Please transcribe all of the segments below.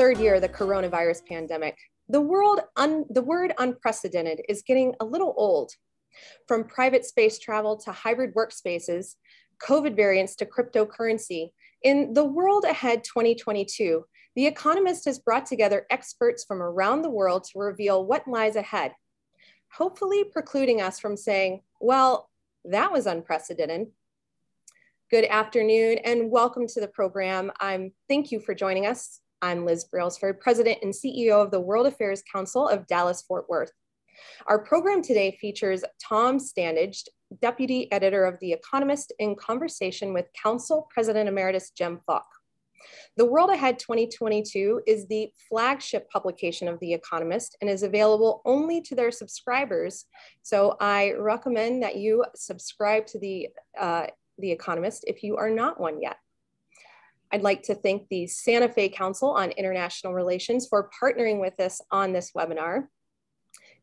third year of the coronavirus pandemic, the, world the word unprecedented is getting a little old. From private space travel to hybrid workspaces, COVID variants to cryptocurrency, in The World Ahead 2022, The Economist has brought together experts from around the world to reveal what lies ahead, hopefully precluding us from saying, well, that was unprecedented. Good afternoon and welcome to the program. I'm, thank you for joining us. I'm Liz Brailsford, President and CEO of the World Affairs Council of Dallas Fort Worth. Our program today features Tom Standage, Deputy Editor of The Economist, in conversation with Council President Emeritus Jem Falk. The World Ahead 2022 is the flagship publication of The Economist and is available only to their subscribers. So I recommend that you subscribe to The, uh, the Economist if you are not one yet. I'd like to thank the Santa Fe Council on International Relations for partnering with us on this webinar.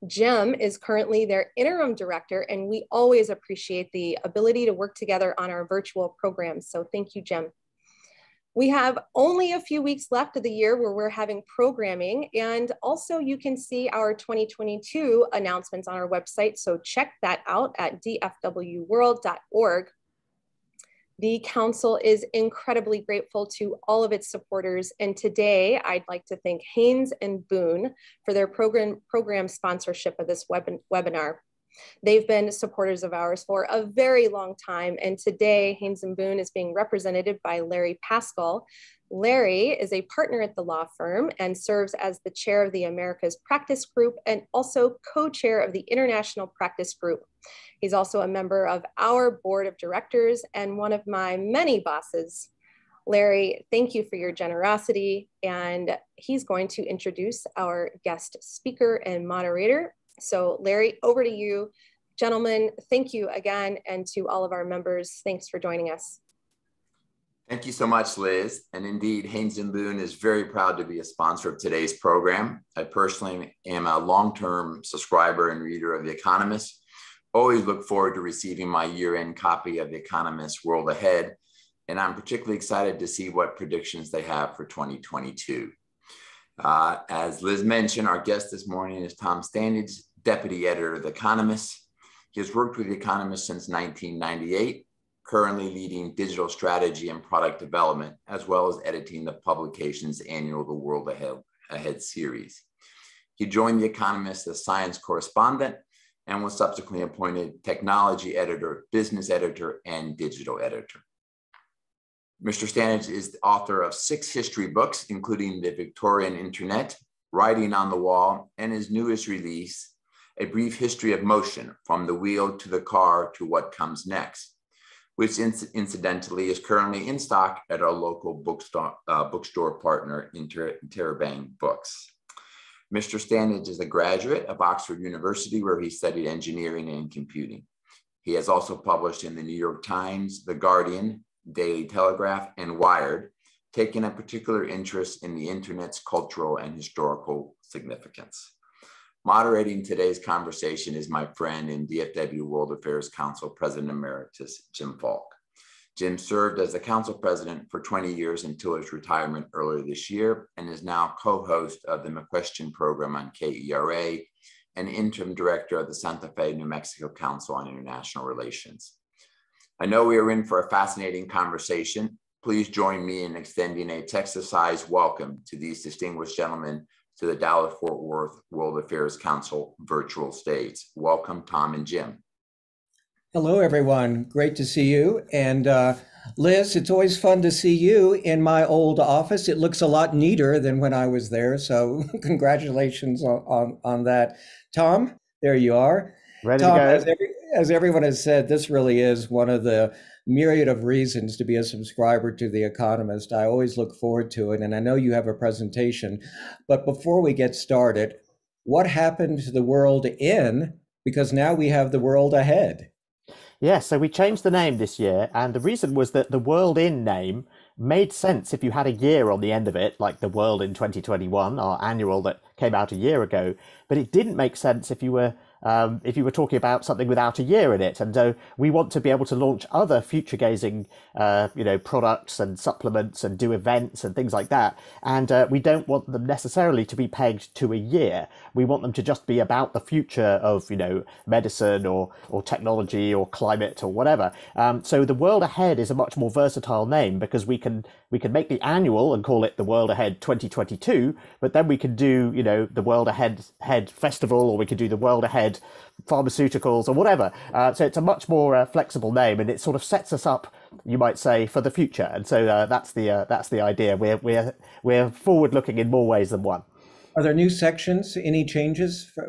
Jim is currently their interim director, and we always appreciate the ability to work together on our virtual programs. So thank you, Jim. We have only a few weeks left of the year where we're having programming, and also you can see our 2022 announcements on our website. So check that out at dfwworld.org the council is incredibly grateful to all of its supporters. And today I'd like to thank Haynes and Boone for their program, program sponsorship of this web, webinar. They've been supporters of ours for a very long time. And today Haynes and Boone is being represented by Larry Pascal. Larry is a partner at the law firm and serves as the chair of the Americas Practice Group and also co-chair of the International Practice Group He's also a member of our board of directors and one of my many bosses. Larry, thank you for your generosity. And he's going to introduce our guest speaker and moderator. So, Larry, over to you. Gentlemen, thank you again. And to all of our members, thanks for joining us. Thank you so much, Liz. And indeed, Haynes and Boone is very proud to be a sponsor of today's program. I personally am a long-term subscriber and reader of The Economist, always look forward to receiving my year-end copy of The Economist World Ahead, and I'm particularly excited to see what predictions they have for 2022. Uh, as Liz mentioned, our guest this morning is Tom Standage, deputy editor of The Economist. He has worked with The Economist since 1998, currently leading digital strategy and product development, as well as editing the publication's annual The World Ahead, Ahead series. He joined The Economist as science correspondent and was subsequently appointed technology editor, business editor, and digital editor. Mr. Stanage is the author of six history books, including The Victorian Internet, Writing on the Wall, and his newest release, A Brief History of Motion From the Wheel to the Car to What Comes Next, which incidentally is currently in stock at our local bookstore, uh, bookstore partner, Inter Interabang Books. Mr. Standage is a graduate of Oxford University, where he studied engineering and computing. He has also published in the New York Times, The Guardian, Daily Telegraph, and Wired, taking a particular interest in the internet's cultural and historical significance. Moderating today's conversation is my friend and DFW World Affairs Council President Emeritus, Jim Falk. Jim served as the council president for 20 years until his retirement earlier this year and is now co-host of the McQuestion program on KERA and interim director of the Santa Fe, New Mexico Council on International Relations. I know we are in for a fascinating conversation. Please join me in extending a Texas-sized welcome to these distinguished gentlemen to the Dallas-Fort Worth World Affairs Council virtual states. Welcome, Tom and Jim. Hello, everyone. Great to see you. And uh, Liz, it's always fun to see you in my old office. It looks a lot neater than when I was there. So congratulations on, on, on that. Tom, there you are. Ready Tom, As, every, as everyone has said, this really is one of the myriad of reasons to be a subscriber to The Economist. I always look forward to it. And I know you have a presentation. But before we get started, what happened to the world in? Because now we have the world ahead. Yeah, so we changed the name this year, and the reason was that the World In name made sense if you had a year on the end of it, like the World in 2021, our annual that came out a year ago, but it didn't make sense if you were um, if you were talking about something without a year in it. And uh, we want to be able to launch other future gazing, uh, you know, products and supplements and do events and things like that. And uh, we don't want them necessarily to be pegged to a year. We want them to just be about the future of, you know, medicine or, or technology or climate or whatever. Um, so the world ahead is a much more versatile name because we can we could make the annual and call it the World Ahead 2022, but then we could do, you know, the World Ahead Head Festival, or we could do the World Ahead Pharmaceuticals, or whatever. Uh, so it's a much more uh, flexible name, and it sort of sets us up, you might say, for the future. And so uh, that's the uh, that's the idea. We're we're we're forward looking in more ways than one. Are there new sections? Any changes uh,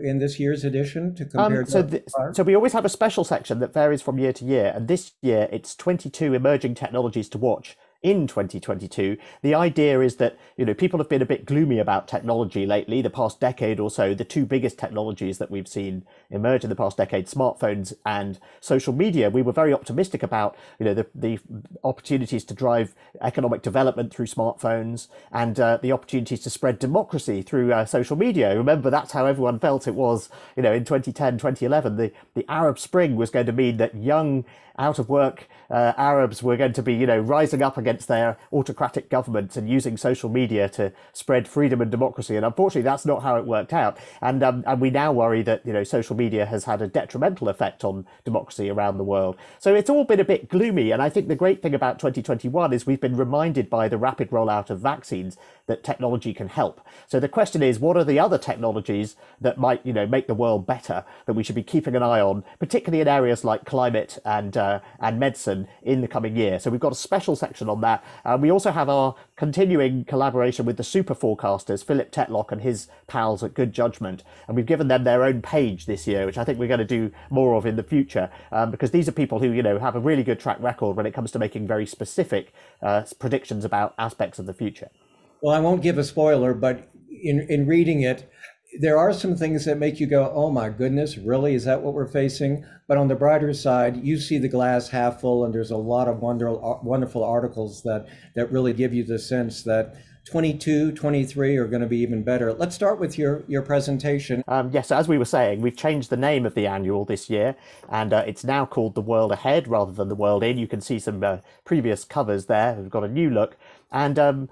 in this year's edition to um, compare? Um, so, the, so we always have a special section that varies from year to year, and this year it's 22 emerging technologies to watch in 2022, the idea is that, you know, people have been a bit gloomy about technology lately. The past decade or so, the two biggest technologies that we've seen emerge in the past decade, smartphones and social media, we were very optimistic about, you know, the, the opportunities to drive economic development through smartphones and uh, the opportunities to spread democracy through uh, social media. Remember, that's how everyone felt it was, you know, in 2010, 2011, the, the Arab Spring was going to mean that young out of work uh, Arabs were going to be, you know, rising up against their autocratic governments and using social media to spread freedom and democracy. And unfortunately, that's not how it worked out. And um, and we now worry that you know social media has had a detrimental effect on democracy around the world. So it's all been a bit gloomy. And I think the great thing about 2021 is we've been reminded by the rapid rollout of vaccines that technology can help. So the question is, what are the other technologies that might, you know, make the world better that we should be keeping an eye on, particularly in areas like climate and uh, and medicine in the coming year? So we've got a special section on that, we also have our continuing collaboration with the super forecasters, Philip Tetlock and his pals at Good Judgment, and we've given them their own page this year, which I think we're going to do more of in the future, um, because these are people who you know have a really good track record when it comes to making very specific uh, predictions about aspects of the future. Well, I won't give a spoiler, but in, in reading it, there are some things that make you go, oh my goodness, really? Is that what we're facing? But on the brighter side, you see the glass half full, and there's a lot of wonderful, uh, wonderful articles that, that really give you the sense that 22, 23 are going to be even better. Let's start with your, your presentation. Um, yes, as we were saying, we've changed the name of the annual this year, and uh, it's now called The World Ahead rather than The World In. You can see some uh, previous covers there. We've got a new look. And um,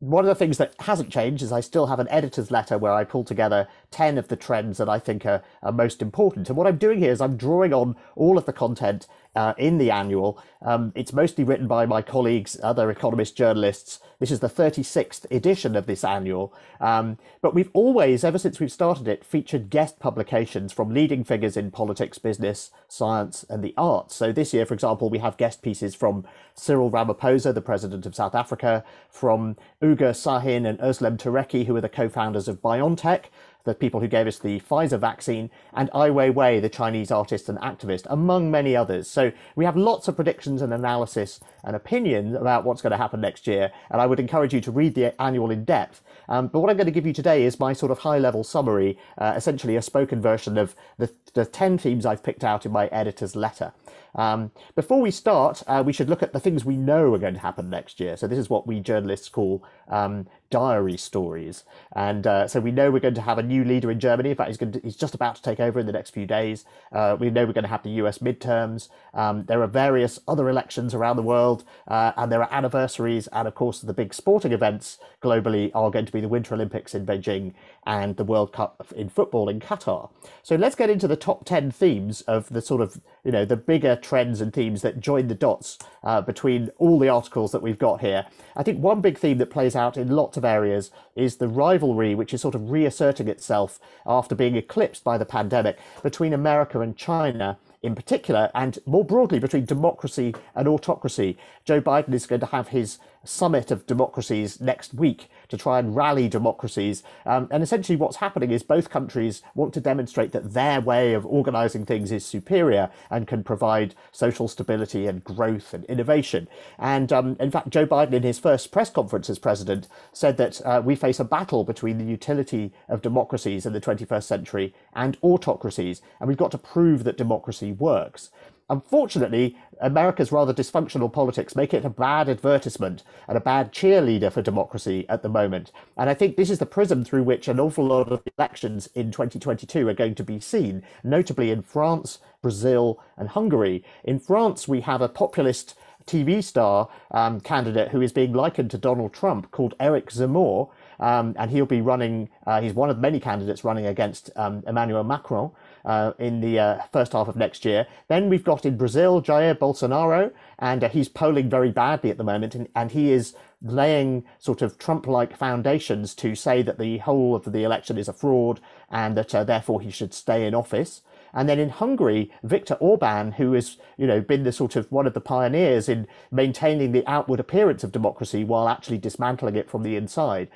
one of the things that hasn't changed is I still have an editor's letter where I pull together 10 of the trends that I think are, are most important. And what I'm doing here is I'm drawing on all of the content uh, in the annual. Um, it's mostly written by my colleagues, other economist journalists. This is the 36th edition of this annual. Um, but we've always, ever since we've started it, featured guest publications from leading figures in politics, business, science, and the arts. So this year, for example, we have guest pieces from Cyril Ramaphosa, the president of South Africa, from Uga Sahin and Özlem Tareki, who are the co founders of BioNTech the people who gave us the Pfizer vaccine, and Ai Weiwei, the Chinese artist and activist, among many others. So we have lots of predictions and analysis and opinions about what's going to happen next year, and I would encourage you to read the annual in depth. Um, but what I'm going to give you today is my sort of high level summary, uh, essentially a spoken version of the, the 10 themes I've picked out in my editor's letter. Um, before we start, uh, we should look at the things we know are going to happen next year. So this is what we journalists call um, diary stories. And uh, so we know we're going to have a new leader in Germany. In fact, he's, to, he's just about to take over in the next few days. Uh, we know we're going to have the US midterms. Um, there are various other elections around the world, uh, and there are anniversaries, and of course, the big sporting events globally are going to be the Winter Olympics in Beijing and the World Cup in football in Qatar. So let's get into the top 10 themes of the sort of, you know, the bigger trends and themes that join the dots uh, between all the articles that we've got here. I think one big theme that plays out in lots of areas is the rivalry, which is sort of reasserting itself after being eclipsed by the pandemic between America and China in particular, and more broadly between democracy and autocracy. Joe Biden is going to have his summit of democracies next week to try and rally democracies. Um, and essentially, what's happening is both countries want to demonstrate that their way of organizing things is superior and can provide social stability and growth and innovation. And um, in fact, Joe Biden, in his first press conference as president, said that uh, we face a battle between the utility of democracies in the 21st century and autocracies, and we've got to prove that democracy works. Unfortunately, America's rather dysfunctional politics make it a bad advertisement and a bad cheerleader for democracy at the moment. And I think this is the prism through which an awful lot of elections in 2022 are going to be seen, notably in France, Brazil, and Hungary. In France, we have a populist TV star um, candidate who is being likened to Donald Trump called Eric Zemmour. Um, and he'll be running, uh, he's one of many candidates running against um, Emmanuel Macron uh, in the uh, first half of next year. Then we've got in Brazil Jair Bolsonaro, and uh, he's polling very badly at the moment, and, and he is laying sort of Trump like foundations to say that the whole of the election is a fraud and that uh, therefore he should stay in office. And then in Hungary, Viktor Orban, who has you know been the sort of one of the pioneers in maintaining the outward appearance of democracy while actually dismantling it from the inside,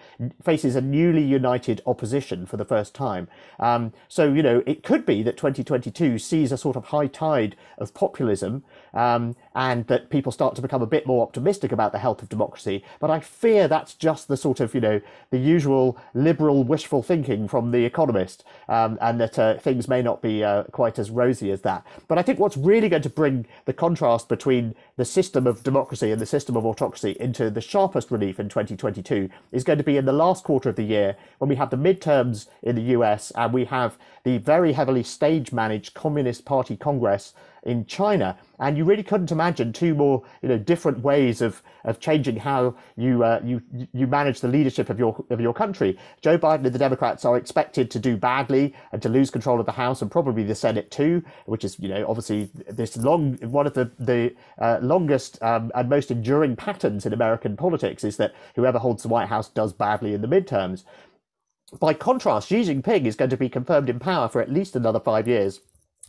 faces a newly united opposition for the first time. Um, so you know it could be that 2022 sees a sort of high tide of populism um, and that people start to become a bit more optimistic about the health of democracy. But I fear that's just the sort of, you know, the usual liberal wishful thinking from The Economist, um, and that uh, things may not be uh, quite as rosy as that. But I think what's really going to bring the contrast between the system of democracy and the system of autocracy into the sharpest relief in 2022 is going to be in the last quarter of the year when we have the midterms in the US and we have the very heavily stage managed Communist Party Congress in China. And you really couldn't imagine two more, you know, different ways of of changing how you uh, you you manage the leadership of your of your country. Joe Biden and the Democrats are expected to do badly and to lose control of the House and probably the Senate too, which is you know obviously this long one of the the uh, longest um, and most enduring patterns in American politics is that whoever holds the White House does badly in the midterms. By contrast, Xi Jinping is going to be confirmed in power for at least another five years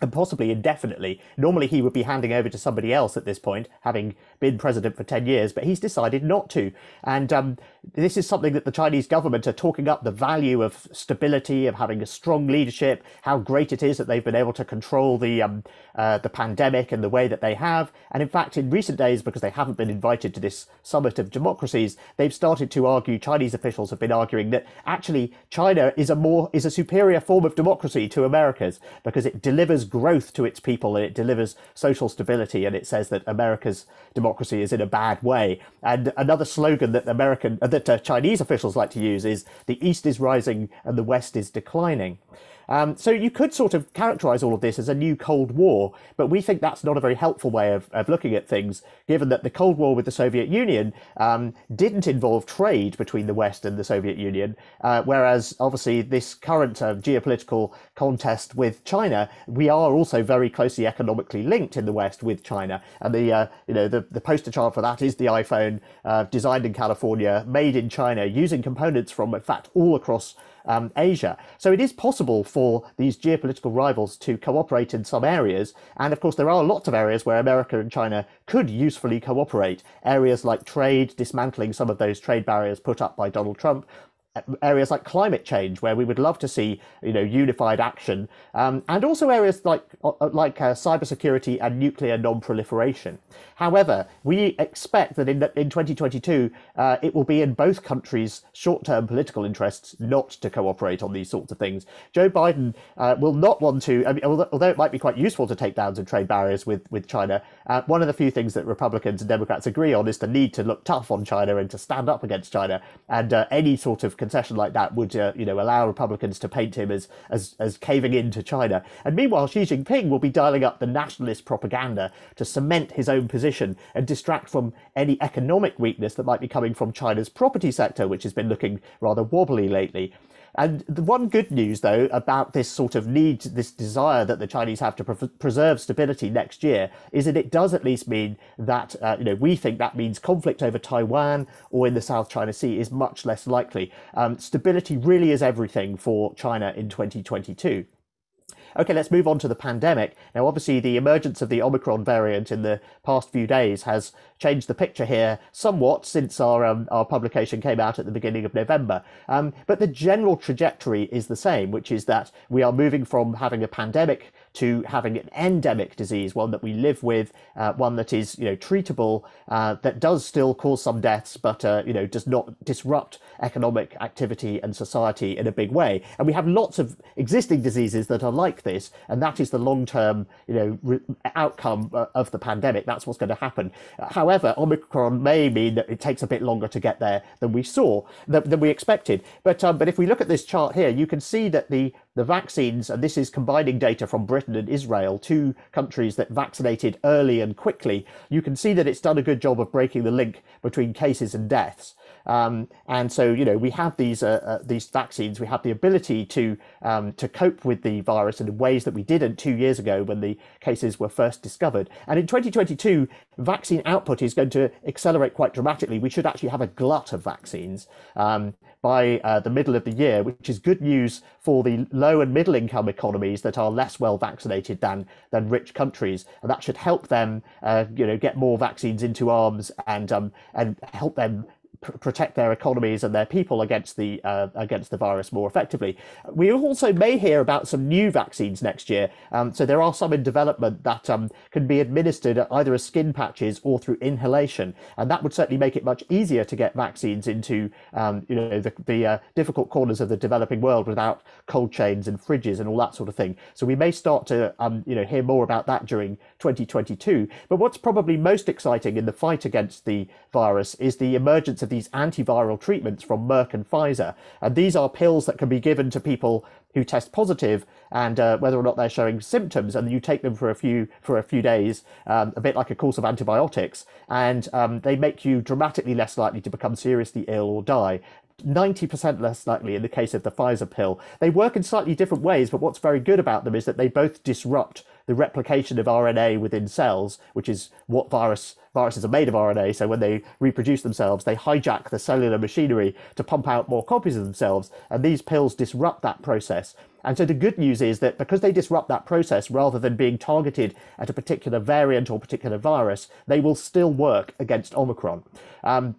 and possibly indefinitely. Normally, he would be handing over to somebody else at this point, having been president for 10 years, but he's decided not to. And um, this is something that the Chinese government are talking up the value of stability, of having a strong leadership, how great it is that they've been able to control the um, uh, the pandemic and the way that they have. And in fact, in recent days, because they haven't been invited to this summit of democracies, they've started to argue. Chinese officials have been arguing that actually China is a more is a superior form of democracy to America's because it delivers growth to its people and it delivers social stability. And it says that America's democracy is in a bad way. And another slogan that American that uh, Chinese officials like to use is the East is rising and the West is declining. Um, so you could sort of characterize all of this as a new Cold War, but we think that's not a very helpful way of, of looking at things, given that the Cold War with the Soviet Union um, didn't involve trade between the West and the Soviet Union, uh, whereas obviously this current uh, geopolitical contest with China, we are also very closely economically linked in the West with China, and the uh, you know the, the poster child for that is the iPhone, uh, designed in California, made in China, using components from in fact all across um, Asia. So it is possible for these geopolitical rivals to cooperate in some areas. And of course, there are lots of areas where America and China could usefully cooperate. Areas like trade, dismantling some of those trade barriers put up by Donald Trump, areas like climate change, where we would love to see you know unified action, um, and also areas like uh, uh, like uh, cybersecurity and nuclear non-proliferation. However, we expect that in in 2022 uh, it will be in both countries' short-term political interests not to cooperate on these sorts of things. Joe Biden uh, will not want to. I mean, although it might be quite useful to take downs and trade barriers with with China, uh, one of the few things that Republicans and Democrats agree on is the need to look tough on China and to stand up against China, and any sort of concession like that would, uh, you know, allow Republicans to paint him as, as, as caving in to China. And meanwhile, Xi Jinping will be dialing up the nationalist propaganda to cement his own position and distract from any economic weakness that might be coming from China's property sector, which has been looking rather wobbly lately. And the one good news, though, about this sort of need, this desire that the Chinese have to pre- preserve stability next year, is that it does at least mean that uh, you know we think that means conflict over Taiwan or in the South China Sea is much less likely. Um, stability really is everything for China in 2022. Okay, let's move on to the pandemic. Now, obviously, the emergence of the Omicron variant in the past few days has changed the picture here somewhat since our um, our publication came out at the beginning of November. Um, but the general trajectory is the same, which is that we are moving from having a pandemic to having an endemic disease, one that we live with, uh, one that is you know treatable, uh, that does still cause some deaths, but uh, you know does not disrupt economic activity and society in a big way. And we have lots of existing diseases that are like this, and that is the long-term you know outcome uh, of the pandemic. That's what's going to happen. Uh, however However, Omicron may mean that it takes a bit longer to get there than we saw, than, than we expected. But, um, but if we look at this chart here, you can see that the, the vaccines, and this is combining data from Britain and Israel, two countries that vaccinated early and quickly, you can see that it's done a good job of breaking the link between cases and deaths. Um, and so, you know, we have these uh, uh, these vaccines. We have the ability to um, to cope with the virus in ways that we didn't two years ago when the cases were first discovered. And in 2022, vaccine output is going to accelerate quite dramatically. We should actually have a glut of vaccines um, by uh, the middle of the year, which is good news for the low and middle income economies that are less well vaccinated than than rich countries, and that should help them, uh, you know, get more vaccines into arms and um, and help them protect their economies and their people against the uh, against the virus more effectively. We also may hear about some new vaccines next year. Um, so there are some in development that um, can be administered either as skin patches or through inhalation, and that would certainly make it much easier to get vaccines into um, you know the, the uh, difficult corners of the developing world without cold chains and fridges and all that sort of thing. So we may start to um, you know hear more about that during 2022. But what's probably most exciting in the fight against the virus is the emergence of these antiviral treatments from Merck and Pfizer. And these are pills that can be given to people who test positive and uh, whether or not they're showing symptoms and you take them for a few for a few days um, a bit like a course of antibiotics and um, they make you dramatically less likely to become seriously ill or die 90% less likely in the case of the Pfizer pill. They work in slightly different ways, but what's very good about them is that they both disrupt the replication of RNA within cells, which is what virus viruses are made of RNA. So when they reproduce themselves, they hijack the cellular machinery to pump out more copies of themselves, and these pills disrupt that process. And so the good news is that because they disrupt that process rather than being targeted at a particular variant or particular virus, they will still work against Omicron. Um,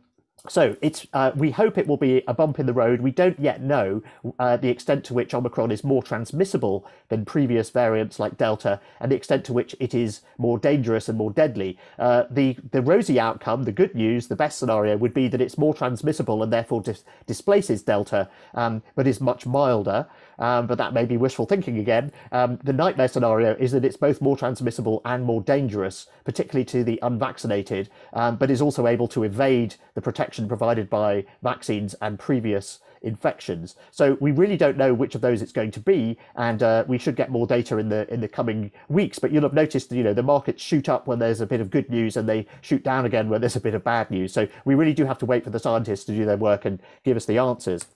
so it's uh, we hope it will be a bump in the road. We don't yet know uh, the extent to which Omicron is more transmissible than previous variants like Delta, and the extent to which it is more dangerous and more deadly. Uh, the the rosy outcome, the good news, the best scenario would be that it's more transmissible and therefore dis- displaces Delta, um, but is much milder um, but that may be wishful thinking again. Um, the nightmare scenario is that it's both more transmissible and more dangerous, particularly to the unvaccinated, um, but is also able to evade the protection provided by vaccines and previous infections. So we really don't know which of those it's going to be, and uh, we should get more data in the in the coming weeks. But you'll have noticed, you know, the markets shoot up when there's a bit of good news, and they shoot down again when there's a bit of bad news. So we really do have to wait for the scientists to do their work and give us the answers.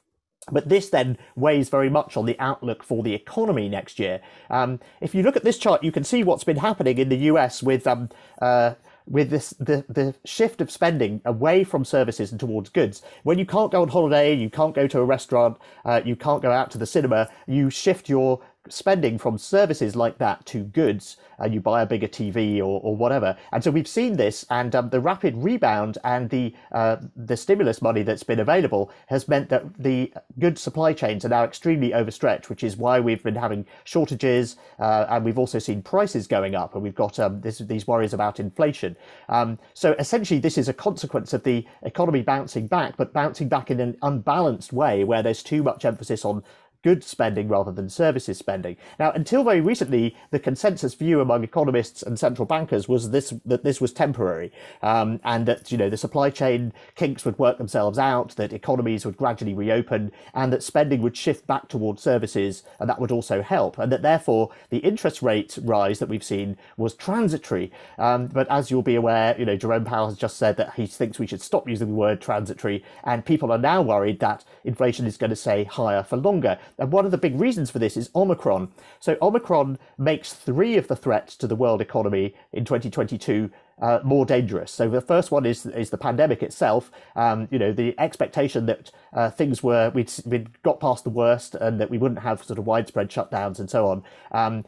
But this then weighs very much on the outlook for the economy next year. Um, if you look at this chart, you can see what's been happening in the US with um, uh, with this the, the shift of spending away from services and towards goods when you can't go on holiday you can't go to a restaurant uh, you can't go out to the cinema you shift your spending from services like that to goods and uh, you buy a bigger TV or, or whatever. And so we've seen this and um, the rapid rebound and the uh, the stimulus money that's been available has meant that the good supply chains are now extremely overstretched, which is why we've been having shortages uh, and we've also seen prices going up and we've got um, this, these worries about inflation. Um, so essentially this is a consequence of the economy bouncing back, but bouncing back in an unbalanced way where there's too much emphasis on goods spending rather than services spending. Now, until very recently, the consensus view among economists and central bankers was this that this was temporary, um, and that you know the supply chain kinks would work themselves out, that economies would gradually reopen, and that spending would shift back towards services, and that would also help, and that therefore the interest rate rise that we've seen was transitory. Um, but as you'll be aware, you know Jerome Powell has just said that he thinks we should stop using the word transitory, and people are now worried that inflation is going to stay higher for longer and one of the big reasons for this is Omicron. So Omicron makes three of the threats to the world economy in 2022 uh, more dangerous. So the first one is is the pandemic itself. Um, you know, the expectation that uh, things were we'd, we'd got past the worst and that we wouldn't have sort of widespread shutdowns and so on. Um,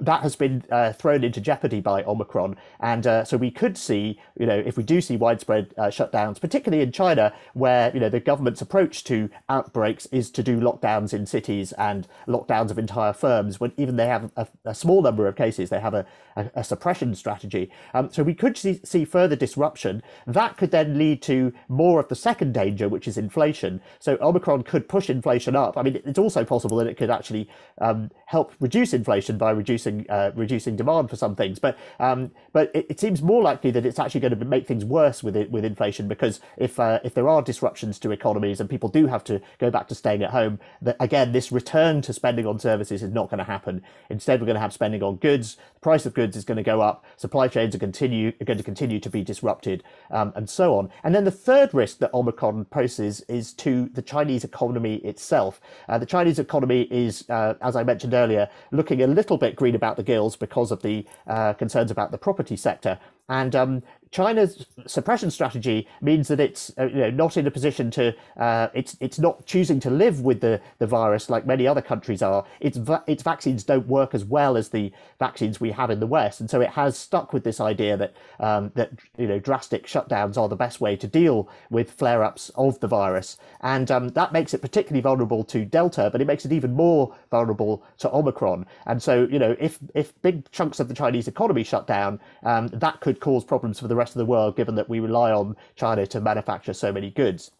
that has been uh, thrown into jeopardy by Omicron, and uh, so we could see, you know, if we do see widespread uh, shutdowns, particularly in China, where you know the government's approach to outbreaks is to do lockdowns in cities and lockdowns of entire firms. When even they have a, a small number of cases, they have a, a, a suppression strategy. Um, so we could could see, see further disruption. That could then lead to more of the second danger, which is inflation. So Omicron could push inflation up. I mean, it's also possible that it could actually um, help reduce inflation by reducing uh, reducing demand for some things. But um, but it, it, seems more likely that it's actually going to make things worse with it, with inflation because if uh, if there are disruptions to economies and people do have to go back to staying at home, that again this return to spending on services is not going to happen. Instead, we're going to have spending on goods price of goods is going to go up, supply chains are continue are going to continue to be disrupted, um, and so on. And then the third risk that Omicron poses is to the Chinese economy itself. Uh, the Chinese economy is, uh, as I mentioned earlier, looking a little bit green about the gills because of the uh, concerns about the property sector. And um, China's suppression strategy means that it's uh, you know, not in a position to uh, it's it's not choosing to live with the, the virus like many other countries are. Its va- its vaccines don't work as well as the vaccines we have in the West, and so it has stuck with this idea that um, that you know drastic shutdowns are the best way to deal with flare ups of the virus, and um, that makes it particularly vulnerable to Delta, but it makes it even more vulnerable to Omicron. And so you know if if big chunks of the Chinese economy shut down, um, that could cause problems for the rest of the world, given that we rely on China to manufacture so many goods.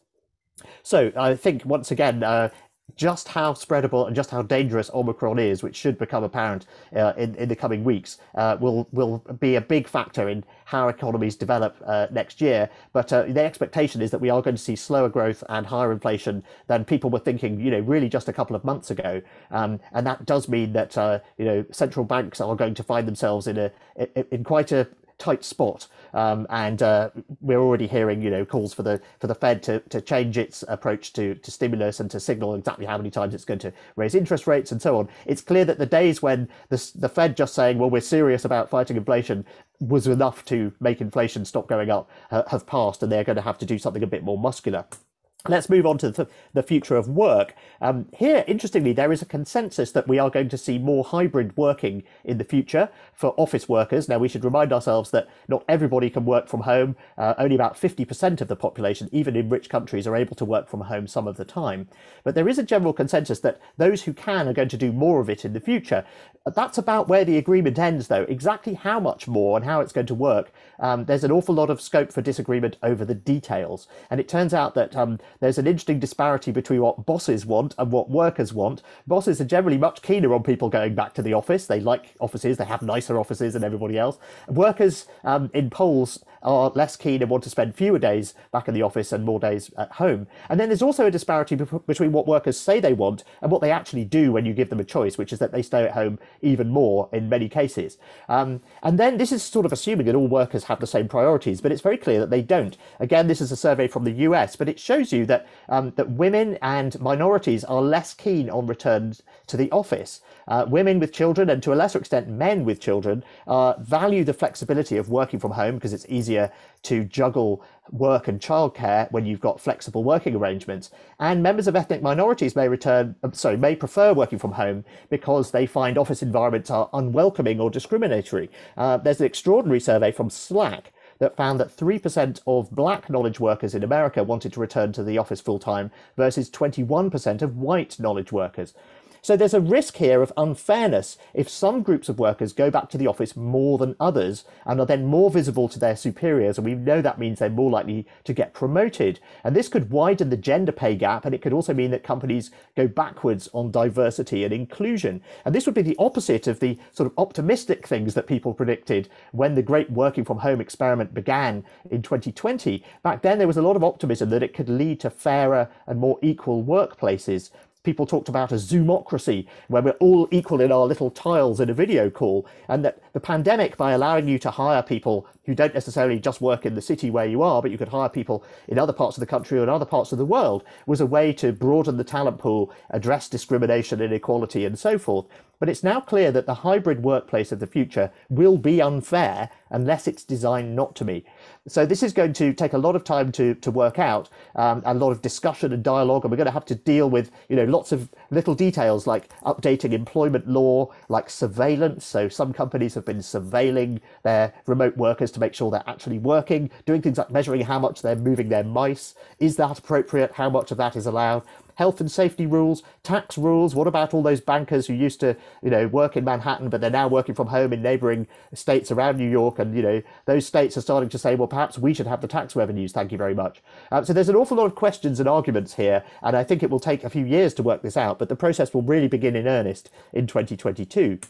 So I think once again, uh, just how spreadable and just how dangerous Omicron is, which should become apparent uh, in, in the coming weeks, uh, will will be a big factor in how economies develop uh, next year. But uh, the expectation is that we are going to see slower growth and higher inflation than people were thinking, you know, really just a couple of months ago. Um, and that does mean that uh, you know central banks are going to find themselves in a in quite a tight spot. Um, and uh, we're already hearing, you know, calls for the for the Fed to, to change its approach to, to stimulus and to signal exactly how many times it's going to raise interest rates and so on. It's clear that the days when the, the Fed just saying, well, we're serious about fighting inflation was enough to make inflation stop going up uh, have passed, and they're going to have to do something a bit more muscular. Let's move on to the, future of work. Um, here, interestingly, there is a consensus that we are going to see more hybrid working in the future for office workers. Now, we should remind ourselves that not everybody can work from home. Uh, only about 50% of the population, even in rich countries, are able to work from home some of the time. But there is a general consensus that those who can are going to do more of it in the future. That's about where the agreement ends, though. Exactly how much more and how it's going to work, um, there's an awful lot of scope for disagreement over the details. And it turns out that um, there's an interesting disparity between what bosses want and what workers want. Bosses are generally much keener on people going back to the office. They like offices, they have nicer offices than everybody else. Workers um, in polls are less keen and want to spend fewer days back in the office and more days at home. And then there's also a disparity be- between what workers say they want and what they actually do when you give them a choice, which is that they stay at home even more in many cases. Um, and then this is sort of assuming that all workers have the same priorities, but it's very clear that they don't. Again, this is a survey from the US, but it shows you issue that um, that women and minorities are less keen on returns to the office. Uh, women with children, and to a lesser extent, men with children, uh, value the flexibility of working from home because it's easier to juggle work and childcare when you've got flexible working arrangements. And members of ethnic minorities may return, um, sorry, may prefer working from home because they find office environments are unwelcoming or discriminatory. Uh, there's an extraordinary survey from Slack that found that 3% of black knowledge workers in America wanted to return to the office full time versus 21% of white knowledge workers. So there's a risk here of unfairness if some groups of workers go back to the office more than others and are then more visible to their superiors. And we know that means they're more likely to get promoted. And this could widen the gender pay gap. And it could also mean that companies go backwards on diversity and inclusion. And this would be the opposite of the sort of optimistic things that people predicted when the great working from home experiment began in 2020. Back then, there was a lot of optimism that it could lead to fairer and more equal workplaces people talked about a zoomocracy where we're all equal in our little tiles in a video call and that the pandemic by allowing you to hire people you don't necessarily just work in the city where you are, but you could hire people in other parts of the country or in other parts of the world, was a way to broaden the talent pool, address discrimination, inequality, and so forth. But it's now clear that the hybrid workplace of the future will be unfair unless it's designed not to be. So this is going to take a lot of time to, to work out, um, a lot of discussion and dialogue, and we're going to have to deal with you know lots of little details like updating employment law, like surveillance. So some companies have been surveilling their remote workers to make sure they're actually working, doing things like measuring how much they're moving their mice. Is that appropriate? How much of that is allowed? health and safety rules, tax rules? What about all those bankers who used to, you know, work in Manhattan, but they're now working from home in neighboring states around New York? And, you know, those states are starting to say, well, perhaps we should have the tax revenues. Thank you very much. Um, so there's an awful lot of questions and arguments here. And I think it will take a few years to work this out, but the process will really begin in earnest in 2022.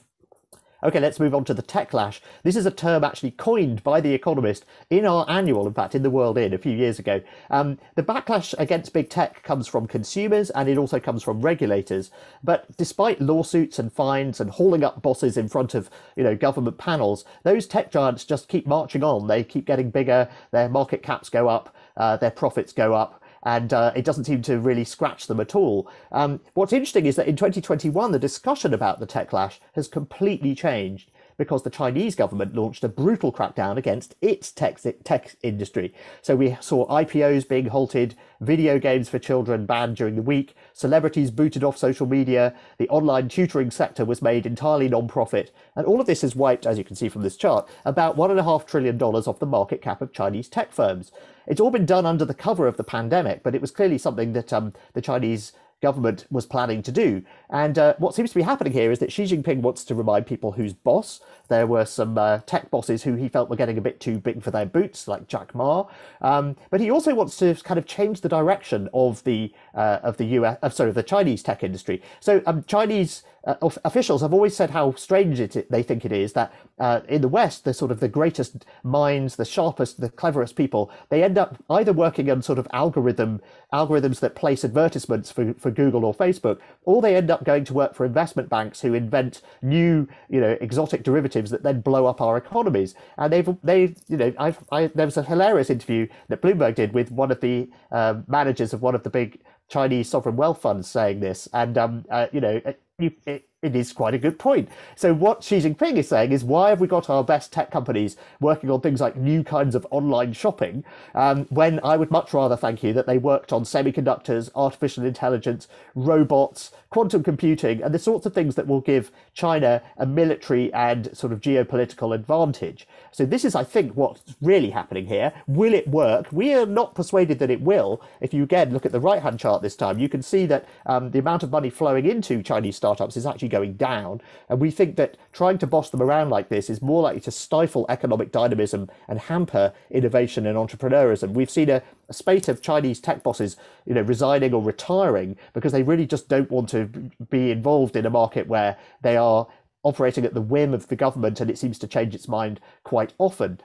Okay, let's move on to the techlash. This is a term actually coined by The Economist in our annual, in fact, in the World In a few years ago. Um, the backlash against big tech comes from consumers and it also comes from regulators. But despite lawsuits and fines and hauling up bosses in front of you know government panels, those tech giants just keep marching on. They keep getting bigger. Their market caps go up. Uh, their profits go up and uh, it doesn't seem to really scratch them at all. Um, what's interesting is that in 2021, the discussion about the techlash has completely changed because the Chinese government launched a brutal crackdown against its tech, tech industry. So we saw IPOs being halted, video games for children banned during the week, celebrities booted off social media, the online tutoring sector was made entirely non profit. And all of this has wiped, as you can see from this chart, about $1.5 trillion off the market cap of Chinese tech firms. It's all been done under the cover of the pandemic, but it was clearly something that um, the Chinese government was planning to do. And uh, what seems to be happening here is that Xi Jinping wants to remind people who's boss. There were some uh, tech bosses who he felt were getting a bit too big for their boots, like Jack Ma. Um, but he also wants to kind of change the direction of the uh, of the US, uh, sorry, the Chinese tech industry. So um, Chinese uh, officials have always said how strange it, they think it is that uh, in the West, the sort of the greatest minds, the sharpest, the cleverest people, they end up either working on sort of algorithm algorithms that place advertisements for, for Google or Facebook, or they end up going to work for investment banks who invent new, you know, exotic derivatives that then blow up our economies. And they've they you know I've, I, there was a hilarious interview that Bloomberg did with one of the uh, managers of one of the big Chinese sovereign wealth funds saying this, and um, uh, you know, it, it is quite a good point. So what Xi Jinping is saying is, why have we got our best tech companies working on things like new kinds of online shopping, um, when I would much rather thank you that they worked on semiconductors, artificial intelligence, robots, quantum computing, and the sorts of things that will give China a military and sort of geopolitical advantage. So this is, I think, what's really happening here. Will it work? We are not persuaded that it will. If you again look at the right-hand chart this time, you can see that um, the amount of money flowing into Chinese startups is actually going down. And we think that trying to boss them around like this is more likely to stifle economic dynamism and hamper innovation and entrepreneurship. We've seen a, a spate of Chinese tech bosses, you know, resigning or retiring because they really just don't want to be involved in a market where they are operating at the whim of the government and it seems to change its mind quite often.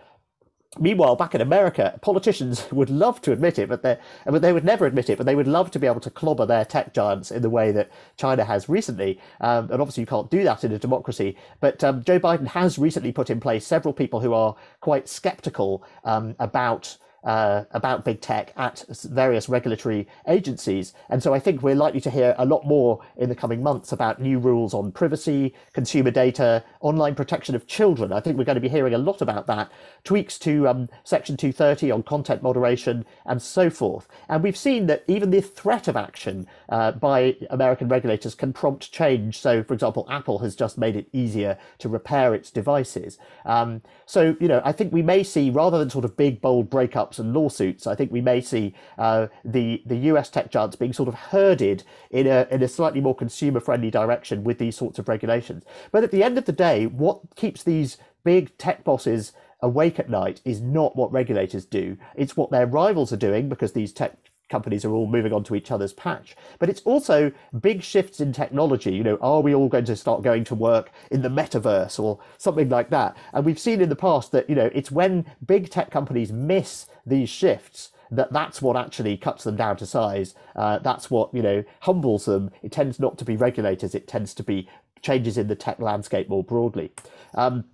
Meanwhile, back in America, politicians would love to admit it, but they but they would never admit it. But they would love to be able to clobber their tech giants in the way that China has recently. Um, and obviously, you can't do that in a democracy. But um, Joe Biden has recently put in place several people who are quite skeptical um, about uh, about big tech at various regulatory agencies. And so I think we're likely to hear a lot more in the coming months about new rules on privacy, consumer data, online protection of children. I think we're going to be hearing a lot about that, tweaks to um, Section 230 on content moderation and so forth. And we've seen that even the threat of action uh, by American regulators can prompt change. So, for example, Apple has just made it easier to repair its devices. Um, so, you know, I think we may see rather than sort of big, bold breakups and lawsuits, I think we may see uh, the the US tech giants being sort of herded in a in a slightly more consumer friendly direction with these sorts of regulations. But at the end of the day, what keeps these big tech bosses awake at night is not what regulators do. It's what their rivals are doing because these tech companies are all moving on to each other's patch. But it's also big shifts in technology. You know, are we all going to start going to work in the metaverse or something like that? And we've seen in the past that, you know, it's when big tech companies miss these shifts that that's what actually cuts them down to size. Uh, that's what, you know, humbles them. It tends not to be regulators. It tends to be changes in the tech landscape more broadly. Um,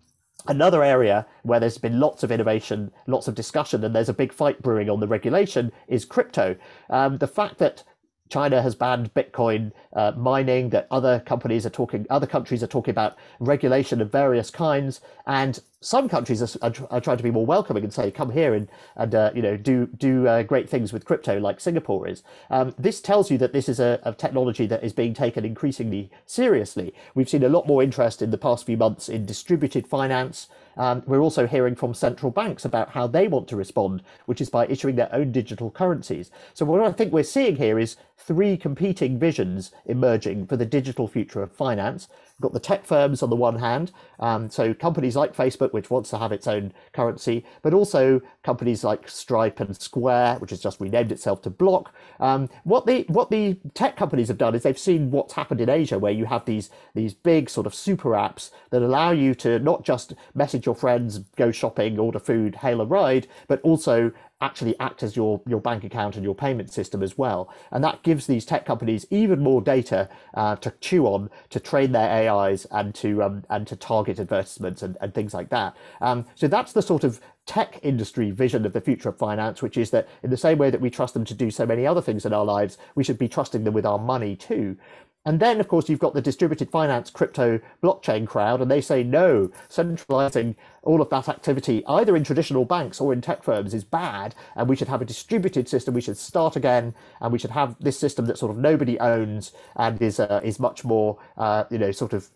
Another area where there's been lots of innovation, lots of discussion, and there's a big fight brewing on the regulation is crypto. Um, the fact that China has banned Bitcoin uh, mining, that other companies are talking, other countries are talking about regulation of various kinds, and some countries are, are, are, trying to be more welcoming and say, "Come here and and uh, you know do do uh, great things with crypto," like Singapore is. Um, this tells you that this is a, a, technology that is being taken increasingly seriously. We've seen a lot more interest in the past few months in distributed finance. Um, we're also hearing from central banks about how they want to respond, which is by issuing their own digital currencies. So what I think we're seeing here is three competing visions emerging for the digital future of finance got the tech firms on the one hand, um, so companies like Facebook, which wants to have its own currency, but also companies like Stripe and Square, which has just renamed itself to Block. Um, what the what the tech companies have done is they've seen what's happened in Asia, where you have these these big sort of super apps that allow you to not just message your friends, go shopping, order food, hail a ride, but also actually act as your, your bank account and your payment system as well. And that gives these tech companies even more data uh, to chew on to train their AIs and to um, and to target advertisements and, and things like that. Um, so that's the sort of tech industry vision of the future of finance, which is that in the same way that we trust them to do so many other things in our lives, we should be trusting them with our money too. And then, of course, you've got the distributed finance crypto blockchain crowd, and they say no, centralizing all of that activity, either in traditional banks or in tech firms, is bad, and we should have a distributed system. We should start again, and we should have this system that sort of nobody owns and is uh, is much more, uh, you know, sort of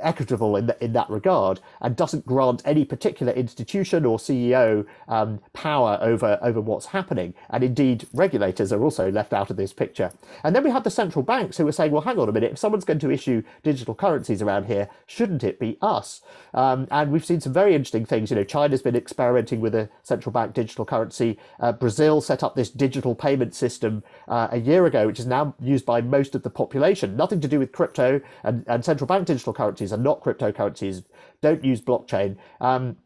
equitable in, the, in that regard and doesn't grant any particular institution or CEO um, power over, over what's happening. And indeed, regulators are also left out of this picture. And then we had the central banks who were saying, well, hang on a minute, if someone's going to issue digital currencies around here, shouldn't it be us? Um, and we've seen some very interesting things. You know, China's been experimenting with a central bank digital currency. Uh, Brazil set up this digital payment system uh, a year ago, which is now used by most of the population. Nothing to do with crypto and, and central bank digital currencies currencies are not cryptocurrencies, don't use blockchain. Um,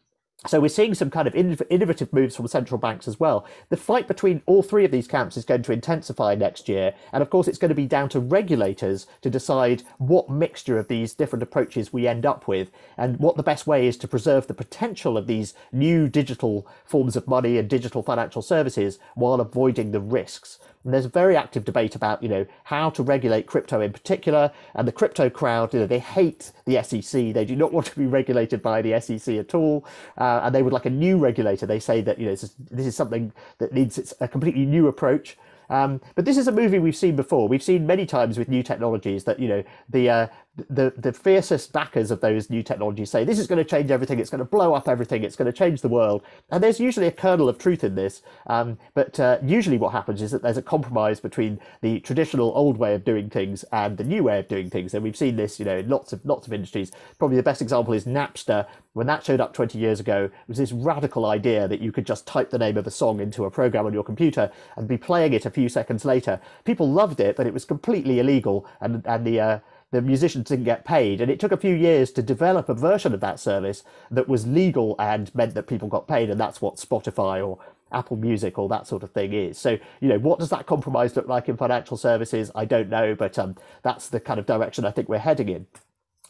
so we're seeing some kind of innovative moves from central banks as well. The fight between all three of these camps is going to intensify next year. And of course, it's going to be down to regulators to decide what mixture of these different approaches we end up with and what the best way is to preserve the potential of these new digital forms of money and digital financial services while avoiding the risks. And there's a very active debate about, you know, how to regulate crypto in particular. And the crypto crowd, you know, they hate the SEC. They do not want to be regulated by the SEC at all. Uh, and they would like a new regulator. They say that, you know, this is, this is something that needs a completely new approach. Um, but this is a movie we've seen before. We've seen many times with new technologies that you know the uh, the, the fiercest backers of those new technologies say this is going to change everything, it's going to blow up everything, it's going to change the world. And there's usually a kernel of truth in this, um, but uh, usually what happens is that there's a compromise between the traditional old way of doing things and the new way of doing things. And we've seen this, you know, in lots of lots of industries. Probably the best example is Napster. When that showed up 20 years ago, it was this radical idea that you could just type the name of a song into a program on your computer and be playing it a few seconds later. People loved it, but it was completely illegal, and and the uh, the musicians didn't get paid. And it took a few years to develop a version of that service that was legal and meant that people got paid. And that's what Spotify or Apple Music or that sort of thing is. So, you know, what does that compromise look like in financial services? I don't know, but um, that's the kind of direction I think we're heading in.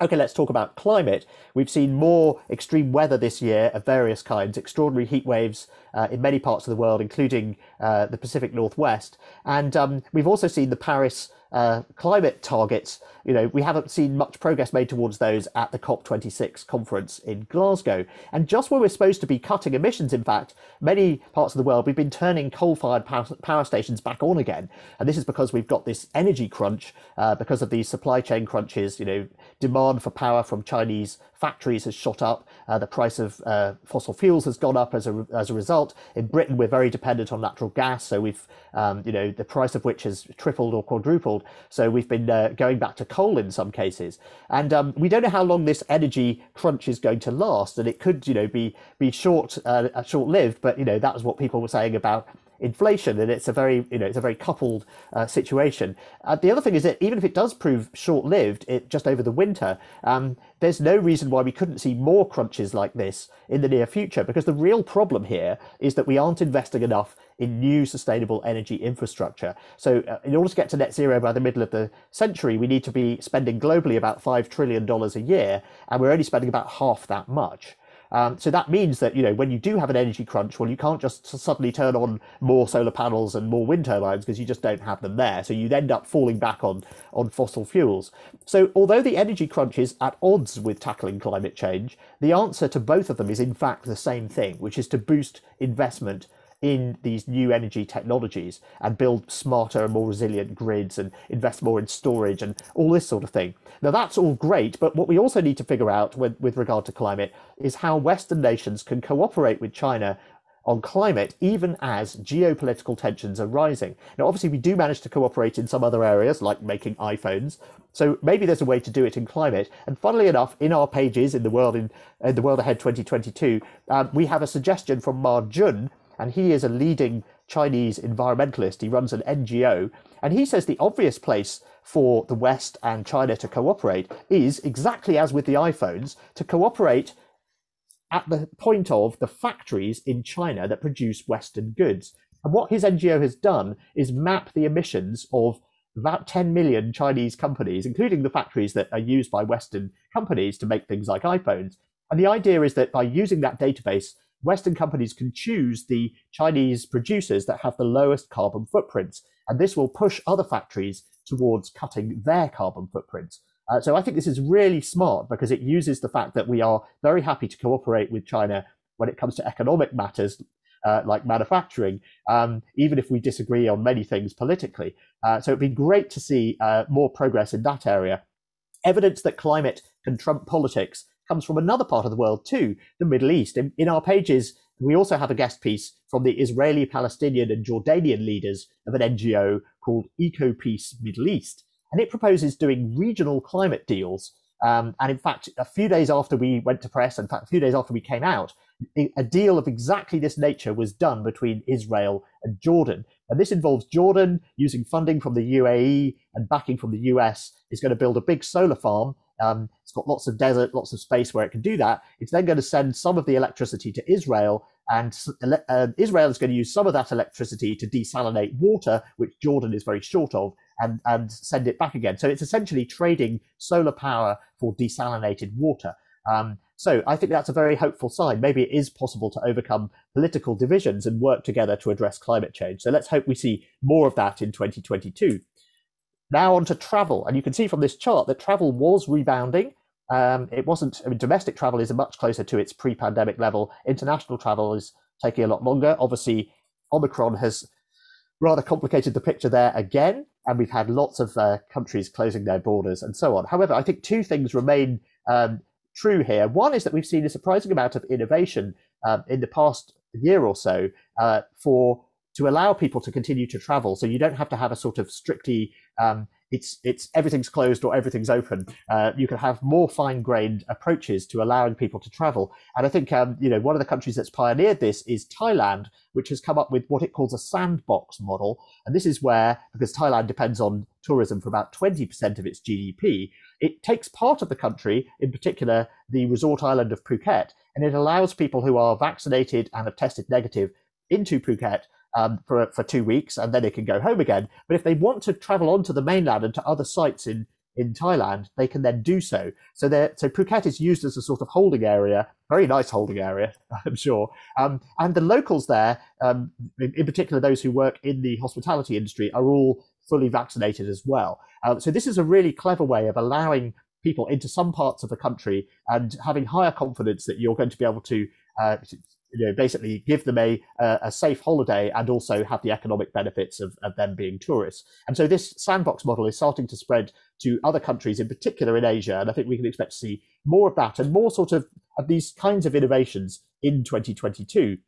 Okay, let's talk about climate. We've seen more extreme weather this year of various kinds, extraordinary heat waves uh, in many parts of the world, including uh, the Pacific Northwest. And um, we've also seen the Paris uh, climate targets, you know, we haven't seen much progress made towards those at the COP26 conference in Glasgow. And just when we're supposed to be cutting emissions, in fact, many parts of the world, we've been turning coal fired power stations back on again. And this is because we've got this energy crunch uh, because of these supply chain crunches. You know, demand for power from Chinese factories has shot up. Uh, the price of uh, fossil fuels has gone up as a, as a result. In Britain, we're very dependent on natural gas. So we've, um, you know, the price of which has tripled or quadrupled so we've been uh, going back to coal in some cases, and um, we don't know how long this energy crunch is going to last, and it could, you know, be be short uh, short lived. But you know, that was what people were saying about inflation, and it's a very you know it's a very coupled uh, situation. Uh, the other thing is that even if it does prove short lived, it just over the winter, um, there's no reason why we couldn't see more crunches like this in the near future because the real problem here is that we aren't investing enough in new sustainable energy infrastructure. So, uh, in order to get to net zero by the middle of the century, we need to be spending globally about $5 trillion a year, and we're only spending about half that much. Um, so that means that you know when you do have an energy crunch, well, you can't just suddenly turn on more solar panels and more wind turbines because you just don't have them there. So you'd end up falling back on on fossil fuels. So although the energy crunch is at odds with tackling climate change, the answer to both of them is in fact the same thing, which is to boost investment in these new energy technologies and build smarter and more resilient grids and invest more in storage and all this sort of thing. Now, that's all great, but what we also need to figure out with, with regard to climate is how Western nations can cooperate with China on climate, even as geopolitical tensions are rising. Now, obviously, we do manage to cooperate in some other areas, like making iPhones. So maybe there's a way to do it in climate. And funnily enough, in our pages in the world in, in the world ahead 2022, um, we have a suggestion from Marjun and he is a leading Chinese environmentalist. He runs an NGO, and he says the obvious place for the West and China to cooperate is exactly as with the iPhones to cooperate at the point of the factories in China that produce Western goods. And what his NGO has done is map the emissions of about 10 million Chinese companies, including the factories that are used by Western companies to make things like iPhones. And the idea is that by using that database, Western companies can choose the Chinese producers that have the lowest carbon footprints. And this will push other factories towards cutting their carbon footprints. Uh, so I think this is really smart because it uses the fact that we are very happy to cooperate with China when it comes to economic matters. Uh, like manufacturing, um, even if we disagree on many things politically. Uh, so it'd be great to see uh, more progress in that area. Evidence that climate can trump politics comes from another part of the world too, the Middle East. In, in our pages, we also have a guest piece from the Israeli, Palestinian, and Jordanian leaders of an NGO called EcoPeace Middle East. And it proposes doing regional climate deals. Um, and in fact, a few days after we went to press, in fact, a few days after we came out, a deal of exactly this nature was done between Israel and Jordan. And this involves Jordan using funding from the UAE and backing from the US is going to build a big solar farm um, it's got lots of desert, lots of space where it can do that. It's then going to send some of the electricity to Israel, and uh, Israel is going to use some of that electricity to desalinate water, which Jordan is very short of, and, and send it back again. So it's essentially trading solar power for desalinated water. Um, so I think that's a very hopeful sign. Maybe it is possible to overcome political divisions and work together to address climate change. So let's hope we see more of that in 2022. Now on to travel, and you can see from this chart that travel was rebounding. Um, it wasn't. I mean, domestic travel is much closer to its pre-pandemic level. International travel is taking a lot longer. Obviously, Omicron has rather complicated the picture there again, and we've had lots of uh, countries closing their borders and so on. However, I think two things remain um, true here. One is that we've seen a surprising amount of innovation um, in the past year or so uh, for to allow people to continue to travel. So you don't have to have a sort of strictly um, it's it's everything's closed or everything's open. Uh, you can have more fine grained approaches to allowing people to travel. And I think um, you know one of the countries that's pioneered this is Thailand, which has come up with what it calls a sandbox model. And this is where because Thailand depends on tourism for about twenty percent of its GDP, it takes part of the country, in particular the resort island of Phuket, and it allows people who are vaccinated and have tested negative into Phuket um, for, for two weeks and then they can go home again. But if they want to travel onto the mainland and to other sites in, in Thailand, they can then do so. So, so Phuket is used as a sort of holding area, very nice holding area, I'm sure. Um, and the locals there, um, in, in, particular those who work in the hospitality industry, are all fully vaccinated as well. Um, so this is a really clever way of allowing people into some parts of the country and having higher confidence that you're going to be able to uh, you know, basically give them a, a safe holiday and also have the economic benefits of, of them being tourists. And so this sandbox model is starting to spread to other countries, in particular in Asia. And I think we can expect to see more of that and more sort of, of these kinds of innovations in 2022.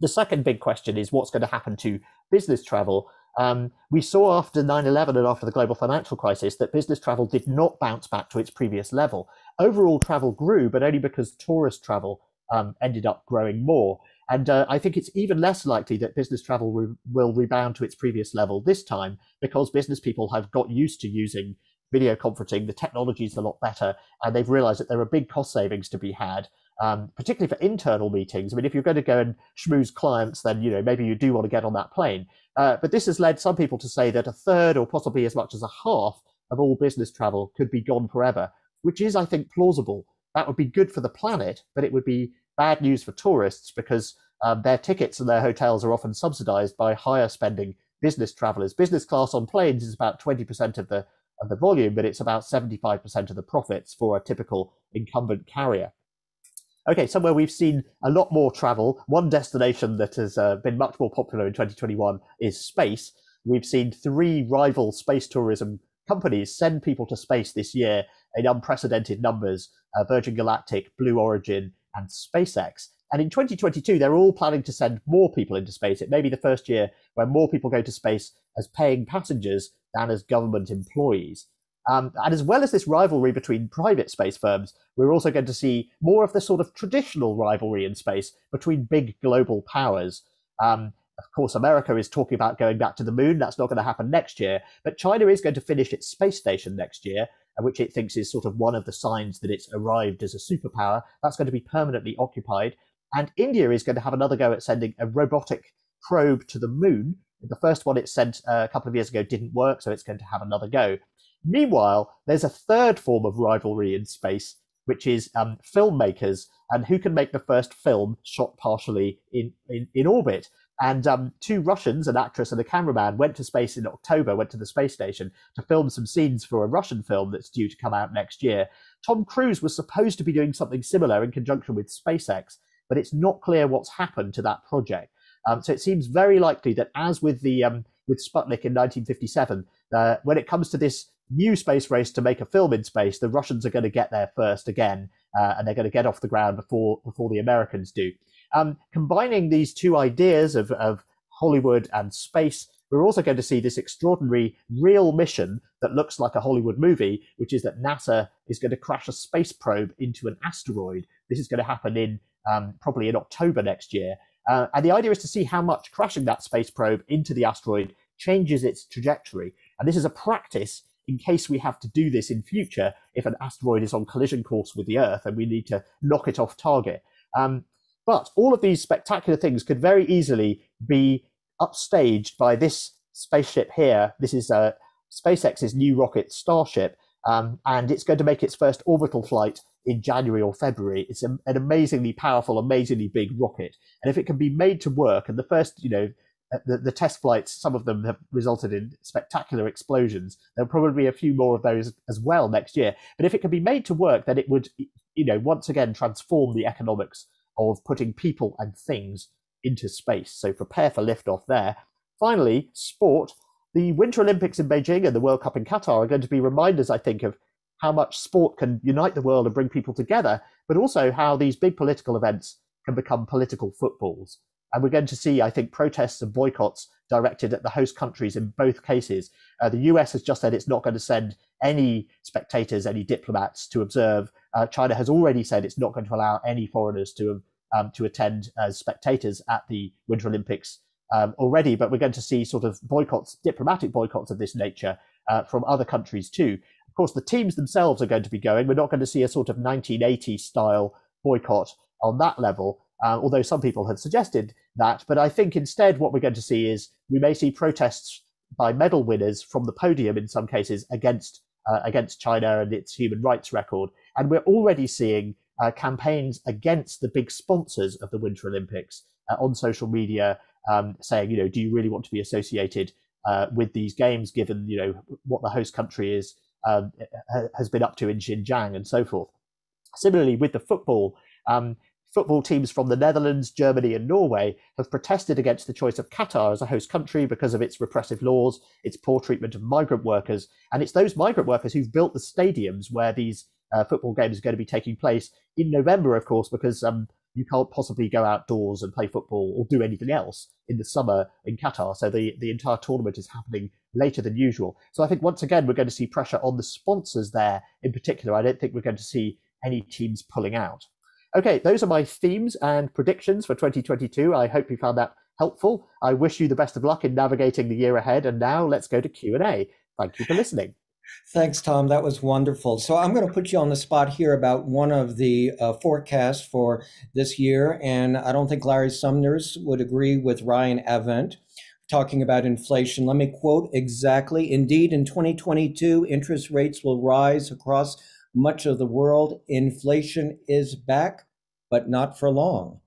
The second big question is what's going to happen to business travel. Um, we saw after 9 11 and after the global financial crisis that business travel did not bounce back to its previous level. Overall travel grew, but only because tourist travel um, ended up growing more. And uh, I think it's even less likely that business travel re- will rebound to its previous level this time because business people have got used to using video conferencing. The technology is a lot better, and they've realized that there are big cost savings to be had. Um, particularly for internal meetings. I mean, if you're going to go and schmooze clients, then you know maybe you do want to get on that plane. Uh, but this has led some people to say that a third, or possibly as much as a half, of all business travel could be gone forever, which is, I think, plausible that would be good for the planet, but it would be bad news for tourists because um, their tickets and their hotels are often subsidized by higher spending business travelers. Business class on planes is about 20% of the of the volume, but it's about 75% of the profits for a typical incumbent carrier. Okay, somewhere we've seen a lot more travel. One destination that has uh, been much more popular in 2021 is space. We've seen three rival space tourism companies send people to space this year in unprecedented numbers uh, Virgin Galactic, Blue Origin, and SpaceX. And in 2022, they're all planning to send more people into space. It may be the first year where more people go to space as paying passengers than as government employees. Um, and as well as this rivalry between private space firms, we're also going to see more of the sort of traditional rivalry in space between big global powers. Um, of course, America is talking about going back to the moon. That's not going to happen next year. But China is going to finish its space station next year, uh, which it thinks is sort of one of the signs that it's arrived as a superpower. That's going to be permanently occupied. And India is going to have another go at sending a robotic probe to the moon. The first one it sent uh, a couple of years ago didn't work, so it's going to have another go. Meanwhile, there's a third form of rivalry in space, which is um, filmmakers and who can make the first film shot partially in, in, in orbit. And um, two Russians, an actress and a cameraman, went to space in October, went to the space station to film some scenes for a Russian film that's due to come out next year. Tom Cruise was supposed to be doing something similar in conjunction with SpaceX, but it's not clear what's happened to that project. Um, so it seems very likely that, as with the um, with Sputnik in 1957, uh, when it comes to this new space race to make a film in space, the Russians are going to get there first again, uh, and they're going to get off the ground before before the Americans do. Um, combining these two ideas of, of Hollywood and space, we're also going to see this extraordinary real mission that looks like a Hollywood movie, which is that NASA is going to crash a space probe into an asteroid. This is going to happen in um, probably in October next year. Uh, and the idea is to see how much crashing that space probe into the asteroid changes its trajectory. And this is a practice in case we have to do this in future if an asteroid is on collision course with the Earth and we need to knock it off target. Um, but all of these spectacular things could very easily be upstaged by this spaceship here. This is uh, SpaceX's new rocket Starship, um, and it's going to make its first orbital flight in January or February. It's a, an amazingly powerful, amazingly big rocket, and if it can be made to work, and the first, you know, uh, the, the, test flights, some of them have resulted in spectacular explosions. There'll probably be a few more of those as well next year. But if it can be made to work, then it would, you know, once again transform the economics of putting people and things into space. So prepare for liftoff there. Finally, sport. The Winter Olympics in Beijing and the World Cup in Qatar are going to be reminders, I think, of how much sport can unite the world and bring people together, but also how these big political events can become political footballs. And we're going to see, I think, protests and boycotts directed at the host countries in both cases. Uh, the US has just said it's not going to send any spectators, any diplomats to observe uh, China has already said it's not going to allow any foreigners to um, um, to attend as spectators at the Winter Olympics um, already. But we're going to see sort of boycotts, diplomatic boycotts of this nature uh, from other countries too. Of course, the teams themselves are going to be going. We're not going to see a sort of 1980 style boycott on that level. Uh, although some people have suggested that. But I think instead, what we're going to see is we may see protests by medal winners from the podium in some cases against uh, against China and its human rights record. And we're already seeing uh, campaigns against the big sponsors of the Winter Olympics uh, on social media, um, saying, you know, do you really want to be associated uh, with these games, given you know what the host country is um, has been up to in Xinjiang and so forth. Similarly, with the football, um, football teams from the Netherlands, Germany, and Norway have protested against the choice of Qatar as a host country because of its repressive laws, its poor treatment of migrant workers, and it's those migrant workers who've built the stadiums where these uh, football games are going to be taking place in November, of course, because um, you can't possibly go outdoors and play football or do anything else in the summer in Qatar. So the, the entire tournament is happening later than usual. So I think once again, we're going to see pressure on the sponsors there in particular. I don't think we're going to see any teams pulling out. Okay, those are my themes and predictions for 2022. I hope you found that helpful. I wish you the best of luck in navigating the year ahead. And now let's go to Q&A. Thank you for listening. Thanks, Tom. That was wonderful. So I'm going to put you on the spot here about one of the uh, forecasts for this year. And I don't think Larry Sumners would agree with Ryan Avent talking about inflation. Let me quote exactly. Indeed, in 2022, interest rates will rise across much of the world, inflation is back, but not for long.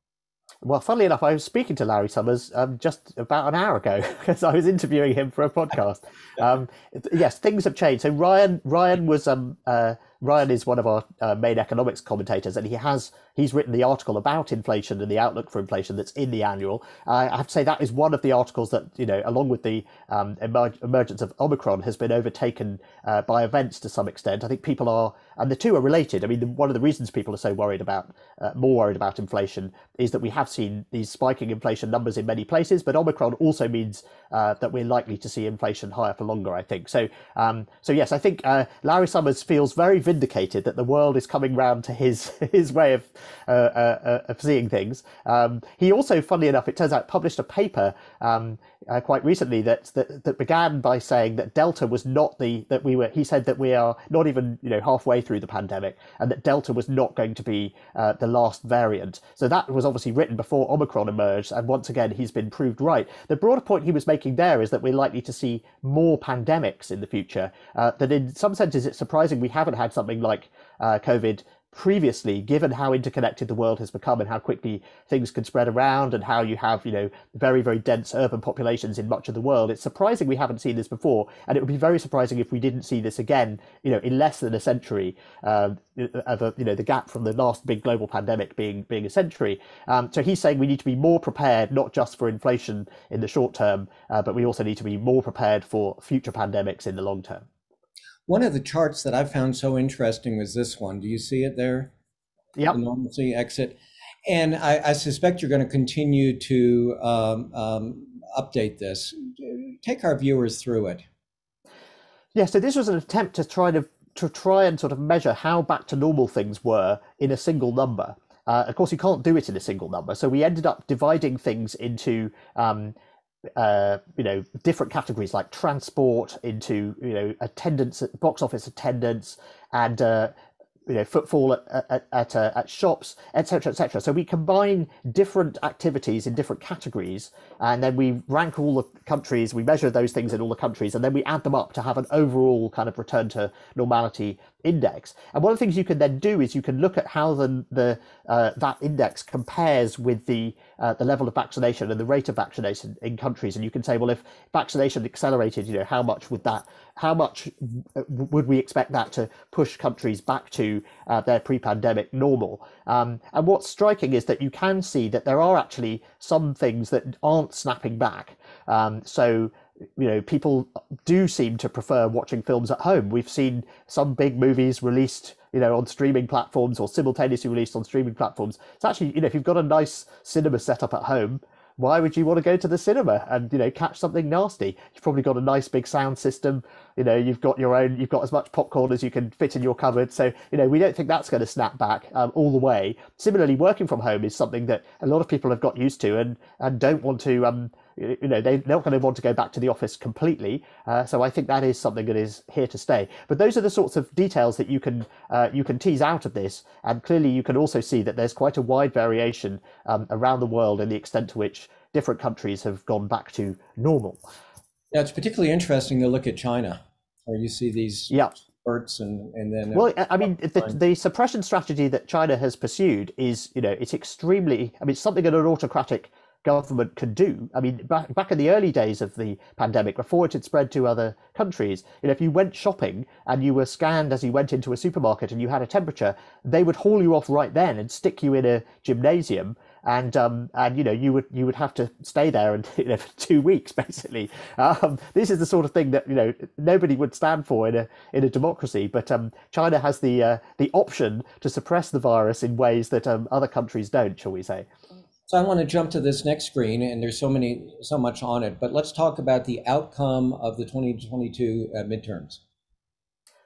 Well, funnily enough, I was speaking to Larry Summers um, just about an hour ago because I was interviewing him for a podcast. Um, yes, things have changed. So Ryan, Ryan was um, uh, Ryan is one of our uh, main economics commentators, and he has he's written the article about inflation and the outlook for inflation that's in the annual. Uh, I have to say that is one of the articles that you know, along with the um, emer- emergence of Omicron, has been overtaken uh, by events to some extent. I think people are, and the two are related. I mean, the, one of the reasons people are so worried about uh, more worried about inflation is that we have seen these spiking inflation numbers in many places, but Omicron also means uh, that we're likely to see inflation higher for longer. I think so. Um, so yes, I think uh, Larry Summers feels very vindicated that the world is coming round to his his way of uh, uh, uh, of seeing things. Um, he also, funnily enough, it turns out, published a paper um, uh, quite recently that, that that began by saying that Delta was not the that we were. He said that we are not even you know halfway through the pandemic, and that Delta was not going to be uh, the last variant. So that was obviously written before Omicron emerged, and once again he's been proved right. The broader point he was making there is that we're likely to see more pandemics in the future. Uh, that in some senses it's surprising we haven't had something like uh, COVID previously, given how interconnected the world has become and how quickly things can spread around and how you have, you know, very, very dense urban populations in much of the world, it's surprising we haven't seen this before. And it would be very surprising if we didn't see this again, you know, in less than a century um, of, a, you know, the gap from the last big global pandemic being, being a century. Um, so he's saying we need to be more prepared, not just for inflation in the short term, uh, but we also need to be more prepared for future pandemics in the long term. One of the charts that I found so interesting was this one. Do you see it there? Yeah. normalcy exit. And I, I suspect you're going to continue to um, um, update this. Take our viewers through it. Yeah, so this was an attempt to try to to try and sort of measure how back to normal things were in a single number. Uh, of course, you can't do it in a single number, so we ended up dividing things into um, uh, you know different categories like transport into you know attendance box office attendance and uh, you know footfall at at at, uh, at shops, etc., etc. So we combine different activities in different categories, and then we rank all the countries. We measure those things in all the countries, and then we add them up to have an overall kind of return to normality index. And one of the things you can then do is you can look at how the, the uh, that index compares with the uh, the level of vaccination and the rate of vaccination in countries, and you can say, well, if vaccination accelerated, you know, how much would that how much would we expect that to push countries back to uh, their pre-pandemic normal? Um, and what's striking is that you can see that there are actually some things that aren't snapping back. Um, so you know, people do seem to prefer watching films at home. We've seen some big movies released you know, on streaming platforms or simultaneously released on streaming platforms. It's actually, you know, if you've got a nice cinema set up at home, why would you want to go to the cinema and, you know, catch something nasty? You've probably got a nice big sound system you know you've got your own you've got as much popcorn as you can fit in your cupboard so you know we don't think that's going to snap back um, all the way similarly working from home is something that a lot of people have got used to and and don't want to um, you know they, are not going to want to go back to the office completely uh, so i think that is something that is here to stay but those are the sorts of details that you can uh, you can tease out of this and clearly you can also see that there's quite a wide variation um, around the world in the extent to which different countries have gone back to normal yeah it's particularly interesting to look at china where you see these yeah. spurts and, and then. Well, I mean, the, the, suppression strategy that China has pursued is, you know, it's extremely, I mean, something that an autocratic government could do. I mean, back, back in the early days of the pandemic, before it had spread to other countries, you know, if you went shopping and you were scanned as you went into a supermarket and you had a temperature, they would haul you off right then and stick you in a gymnasium and um, and you know you would you would have to stay there and you know for two weeks basically. Um, this is the sort of thing that you know nobody would stand for in a in a democracy. But um, China has the uh, the option to suppress the virus in ways that um, other countries don't, shall we say? So I want to jump to this next screen, and there's so many so much on it. But let's talk about the outcome of the 2022 uh, midterms.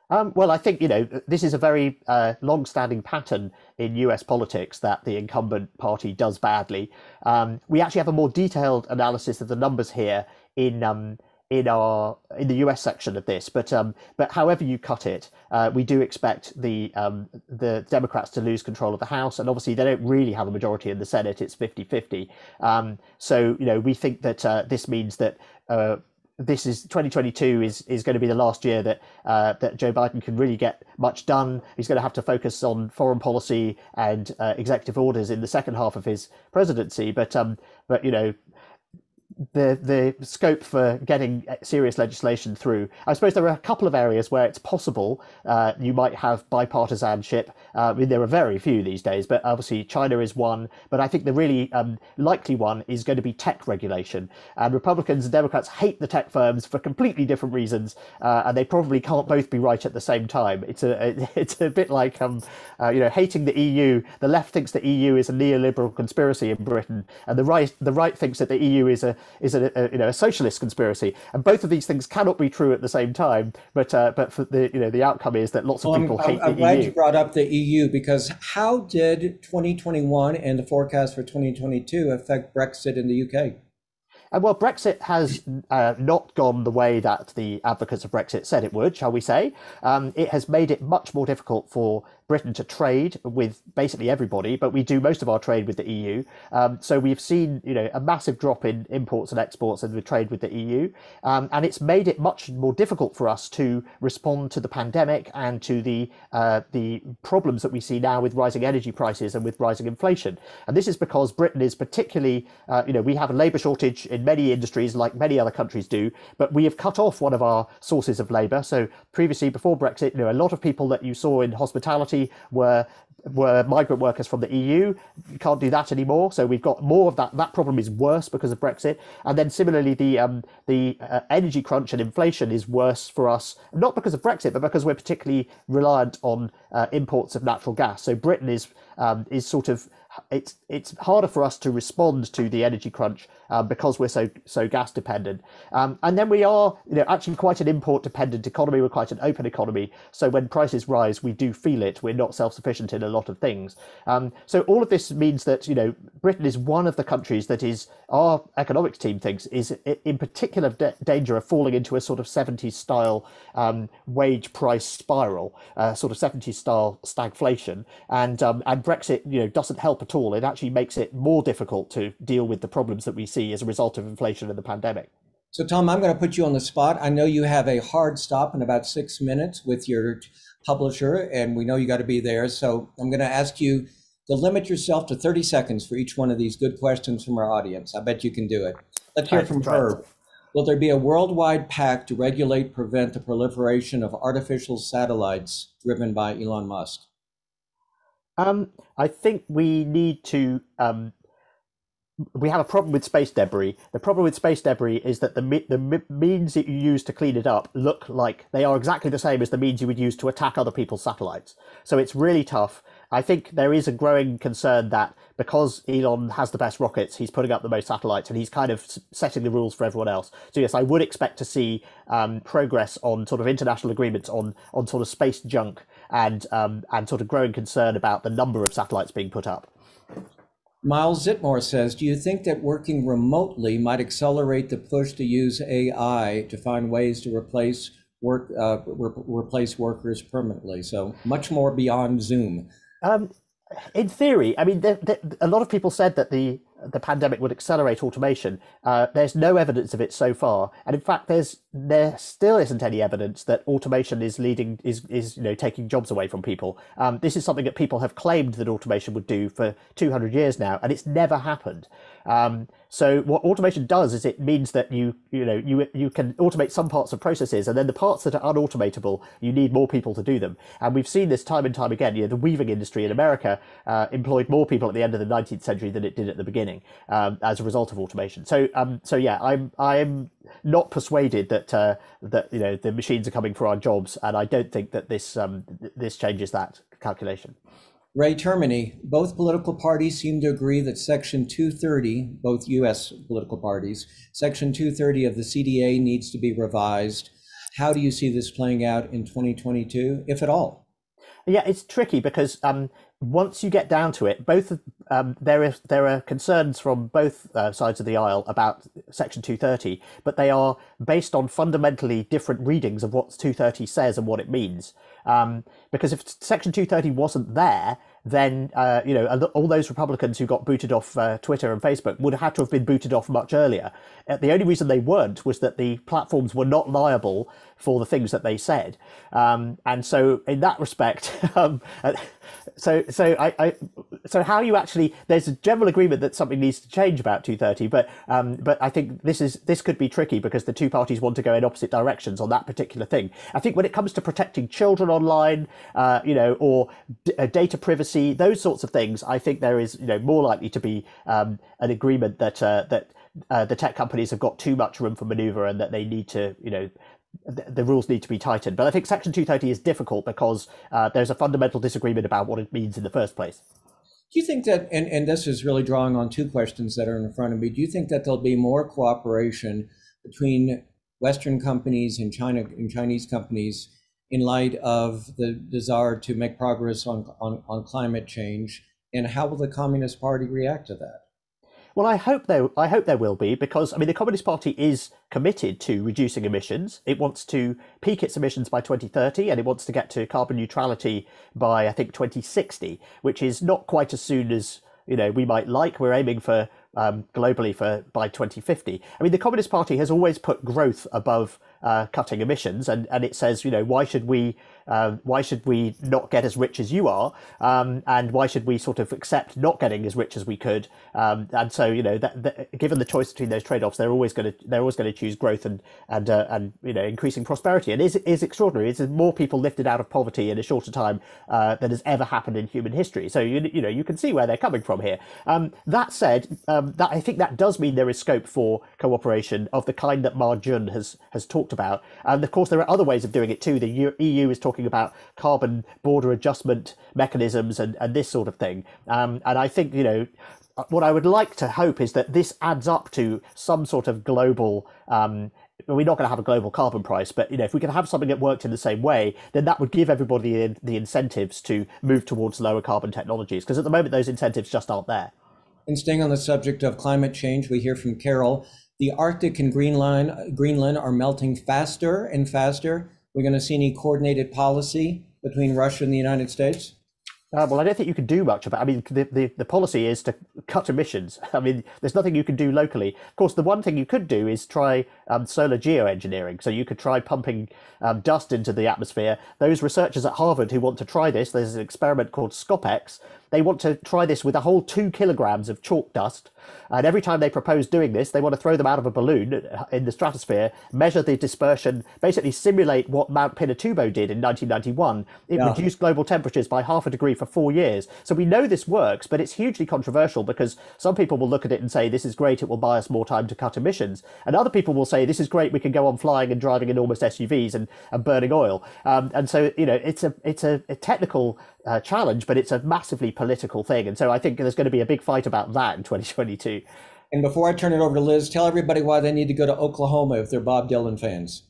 Um, well, I think you know this is a very uh, long-standing pattern in U.S. politics that the incumbent party does badly. Um, we actually have a more detailed analysis of the numbers here in um, in our in the U.S. section of this, but um, but however you cut it, uh, we do expect the um, the Democrats to lose control of the House, and obviously they don't really have a majority in the Senate; it's 50-50. Um, so you know we think that uh, this means that. Uh, this is 2022 is is going to be the last year that uh, that Joe Biden can really get much done. He's going to have to focus on foreign policy and uh, executive orders in the second half of his presidency. But um, but you know, the the scope for getting uh, serious legislation through. I suppose there are a couple of areas where it's possible uh, you might have bipartisanship. Uh, I mean, there are very few these days, but obviously China is one. But I think the really um, likely one is going to be tech regulation. And Republicans and Democrats hate the tech firms for completely different reasons, uh, and they probably can't both be right at the same time. It's a it's a bit like um, uh, you know hating the EU. The left thinks the EU is a neoliberal conspiracy in Britain, and the right the right thinks that the EU is a is a, a, you know a socialist conspiracy, and both of these things cannot be true at the same time. But uh, but for the you know the outcome is that lots of well, people I'm, hate I'm, glad EU. you brought up the EU because how did 2021 and the forecast for 2022 affect Brexit in the UK? And uh, well, Brexit has uh, not gone the way that the advocates of Brexit said it would, shall we say. Um, it has made it much more difficult for Britain to trade with basically everybody, but we do most of our trade with the EU. Um, so we've seen you know a massive drop in imports and exports and the trade with the EU, um, and it's made it much more difficult for us to respond to the pandemic and to the uh, the problems that we see now with rising energy prices and with rising inflation. And this is because Britain is particularly uh, you know we have a labour shortage in many industries like many other countries do, but we have cut off one of our sources of labour. So previously, before Brexit, you know a lot of people that you saw in hospitality majority were were migrant workers from the EU. You can't do that anymore. So we've got more of that. That problem is worse because of Brexit. And then similarly, the um, the uh, energy crunch and inflation is worse for us, not because of Brexit, but because we're particularly reliant on uh, imports of natural gas. So Britain is um, is sort of it's it's harder for us to respond to the energy crunch uh, because we're so so gas dependent. Um, and then we are you know actually quite an import dependent economy. We're quite an open economy. So when prices rise, we do feel it. We're not self sufficient in a lot of things. Um, so all of this means that you know Britain is one of the countries that is our economics team thinks is in particular danger of falling into a sort of 70s style um, wage price spiral, uh, sort of 70s style stagflation. And um, and Brexit you know doesn't help at all. It actually makes it more difficult to deal with the problems that we see as a result of inflation and the pandemic. So, Tom, I'm going to put you on the spot. I know you have a hard stop in about six minutes with your publisher, and we know you got to be there. So, I'm going to ask you to limit yourself to 30 seconds for each one of these good questions from our audience. I bet you can do it. Let's hear from Herb. Will there be a worldwide pact to regulate, prevent the proliferation of artificial satellites driven by Elon Musk? Um, I think we need to. Um, we have a problem with space debris. The problem with space debris is that the the means that you use to clean it up look like they are exactly the same as the means you would use to attack other people's satellites. So it's really tough. I think there is a growing concern that because Elon has the best rockets, he's putting up the most satellites, and he's kind of setting the rules for everyone else. So yes, I would expect to see um, progress on sort of international agreements on on sort of space junk and um, and sort of growing concern about the number of satellites being put up. Miles Zitmore says, Do you think that working remotely might accelerate the push to use AI to find ways to replace work uh, re- replace workers permanently? So much more beyond Zoom. Um, in theory, I mean, a lot of people said that the the pandemic would accelerate automation. Uh, there's no evidence of it so far, and in fact, there's there still isn't any evidence that automation is leading is is you know taking jobs away from people. Um, this is something that people have claimed that automation would do for 200 years now, and it's never happened. Um, so what automation does is it means that you you know you you can automate some parts of processes, and then the parts that are unautomatable, you need more people to do them. And we've seen this time and time again. You know, the weaving industry in America uh, employed more people at the end of the 19th century than it did at the beginning um, as a result of automation. So um, so yeah, I'm I'm not persuaded that uh, that you know the machines are coming for our jobs, and I don't think that this um, this changes that calculation. Ray Termini, both political parties seem to agree that Section 230, both US political parties, Section 230 of the CDA needs to be revised. How do you see this playing out in 2022, if at all? Yeah, it's tricky because um, once you get down to it, both um, there is there are concerns from both uh, sides of the aisle about Section 230, but they are based on fundamentally different readings of what 230 says and what it means. Um, because if Section 230 wasn't there, then uh, you know all those Republicans who got booted off uh, Twitter and Facebook would have had to have been booted off much earlier. Uh, the only reason they weren't was that the platforms were not liable for the things that they said, um, and so in that respect, um, uh, so so I, I, so how you actually there's a general agreement that something needs to change about 230, but um, but I think this is this could be tricky because the two parties want to go in opposite directions on that particular thing. I think when it comes to protecting children online, uh, you know, or d- uh, data privacy, those sorts of things, I think there is, you know, more likely to be um, an agreement that uh, that uh, the tech companies have got too much room for maneuver and that they need to, you know, the rules need to be tightened. But I think Section 230 is difficult because uh, there's a fundamental disagreement about what it means in the first place. Do you think that, and, and this is really drawing on two questions that are in front of me, do you think that there'll be more cooperation between Western companies and China and Chinese companies in light of the desire to make progress on, on, on climate change? And how will the Communist Party react to that? Well, I hope there. I hope there will be because I mean the Communist Party is committed to reducing emissions. It wants to peak its emissions by 2030, and it wants to get to carbon neutrality by I think 2060, which is not quite as soon as you know we might like. We're aiming for um, globally for by 2050. I mean the Communist Party has always put growth above uh, cutting emissions, and, and it says, you know, why should we um, why should we not get as rich as you are? Um, and why should we sort of accept not getting as rich as we could? Um, and so, you know, that, that, given the choice between those trade-offs, they're always going to they're always going to choose growth and and uh, and you know increasing prosperity. And is is extraordinary. It's more people lifted out of poverty in a shorter time uh, than has ever happened in human history. So you you know you can see where they're coming from here. Um, that said, um, that I think that does mean there is scope for cooperation of the kind that Ma Jun has has talked about. And of course, there are other ways of doing it too. The EU is talking talking about carbon border adjustment mechanisms and, and this sort of thing. Um, and I think, you know, what I would like to hope is that this adds up to some sort of global. Um, we're not going to have a global carbon price, but you know, if we can have something that worked in the same way, then that would give everybody the, the incentives to move towards lower carbon technologies. Because at the moment, those incentives just aren't there. And staying on the subject of climate change, we hear from Carol the Arctic and Greenland, Greenland are melting faster and faster we're going to see any coordinated policy between Russia and the United States? Uh, well, I don't think you can do much about. It. I mean, the, the, the, policy is to cut emissions. I mean, there's nothing you can do locally. Of course, the one thing you could do is try um, solar geoengineering. So you could try pumping um, dust into the atmosphere. Those researchers at Harvard who want to try this, there's an experiment called SCOPEX, they want to try this with a whole two kilograms of chalk dust. And every time they propose doing this, they want to throw them out of a balloon in the stratosphere, measure the dispersion, basically simulate what Mount Pinatubo did in 1991. It yeah. reduced global temperatures by half a degree for four years. So we know this works, but it's hugely controversial because some people will look at it and say, this is great, it will buy us more time to cut emissions. And other people will say, this is great, we can go on flying and driving enormous SUVs and, and burning oil. Um, and so, you know, it's a, it's a, a technical uh, challenge, but it's a massively political thing. And so I think there's going to be a big fight about that in 2022. And before I turn it over to Liz, tell everybody why they need to go to Oklahoma if they're Bob Dylan fans.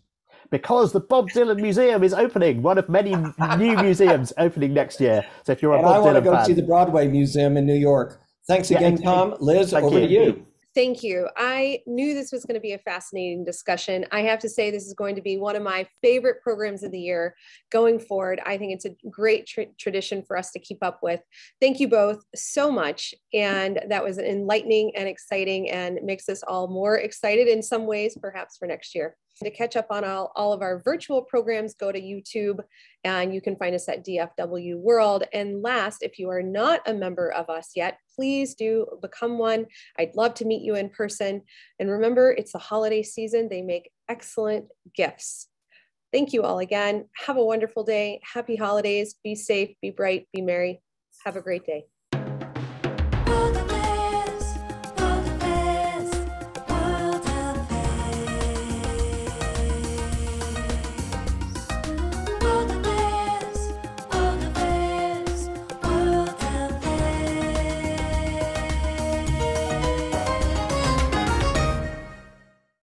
Because the Bob Dylan Museum is opening, one of many new museums opening next year. So if you're a and Bob Dylan fan, I want Dylan to go fan, see the Broadway Museum in New York. Thanks again, yeah, Tom. Liz, over you. to you. Thank you. I knew this was going to be a fascinating discussion. I have to say, this is going to be one of my favorite programs of the year going forward. I think it's a great tra tradition for us to keep up with. Thank you both so much. And that was enlightening and exciting and makes us all more excited in some ways, perhaps for next year. To catch up on all, all of our virtual programs, go to YouTube and you can find us at DFW World. And last, if you are not a member of us yet, please do become one. I'd love to meet you in person. And remember, it's the holiday season, they make excellent gifts. Thank you all again. Have a wonderful day. Happy holidays. Be safe, be bright, be merry. Have a great day.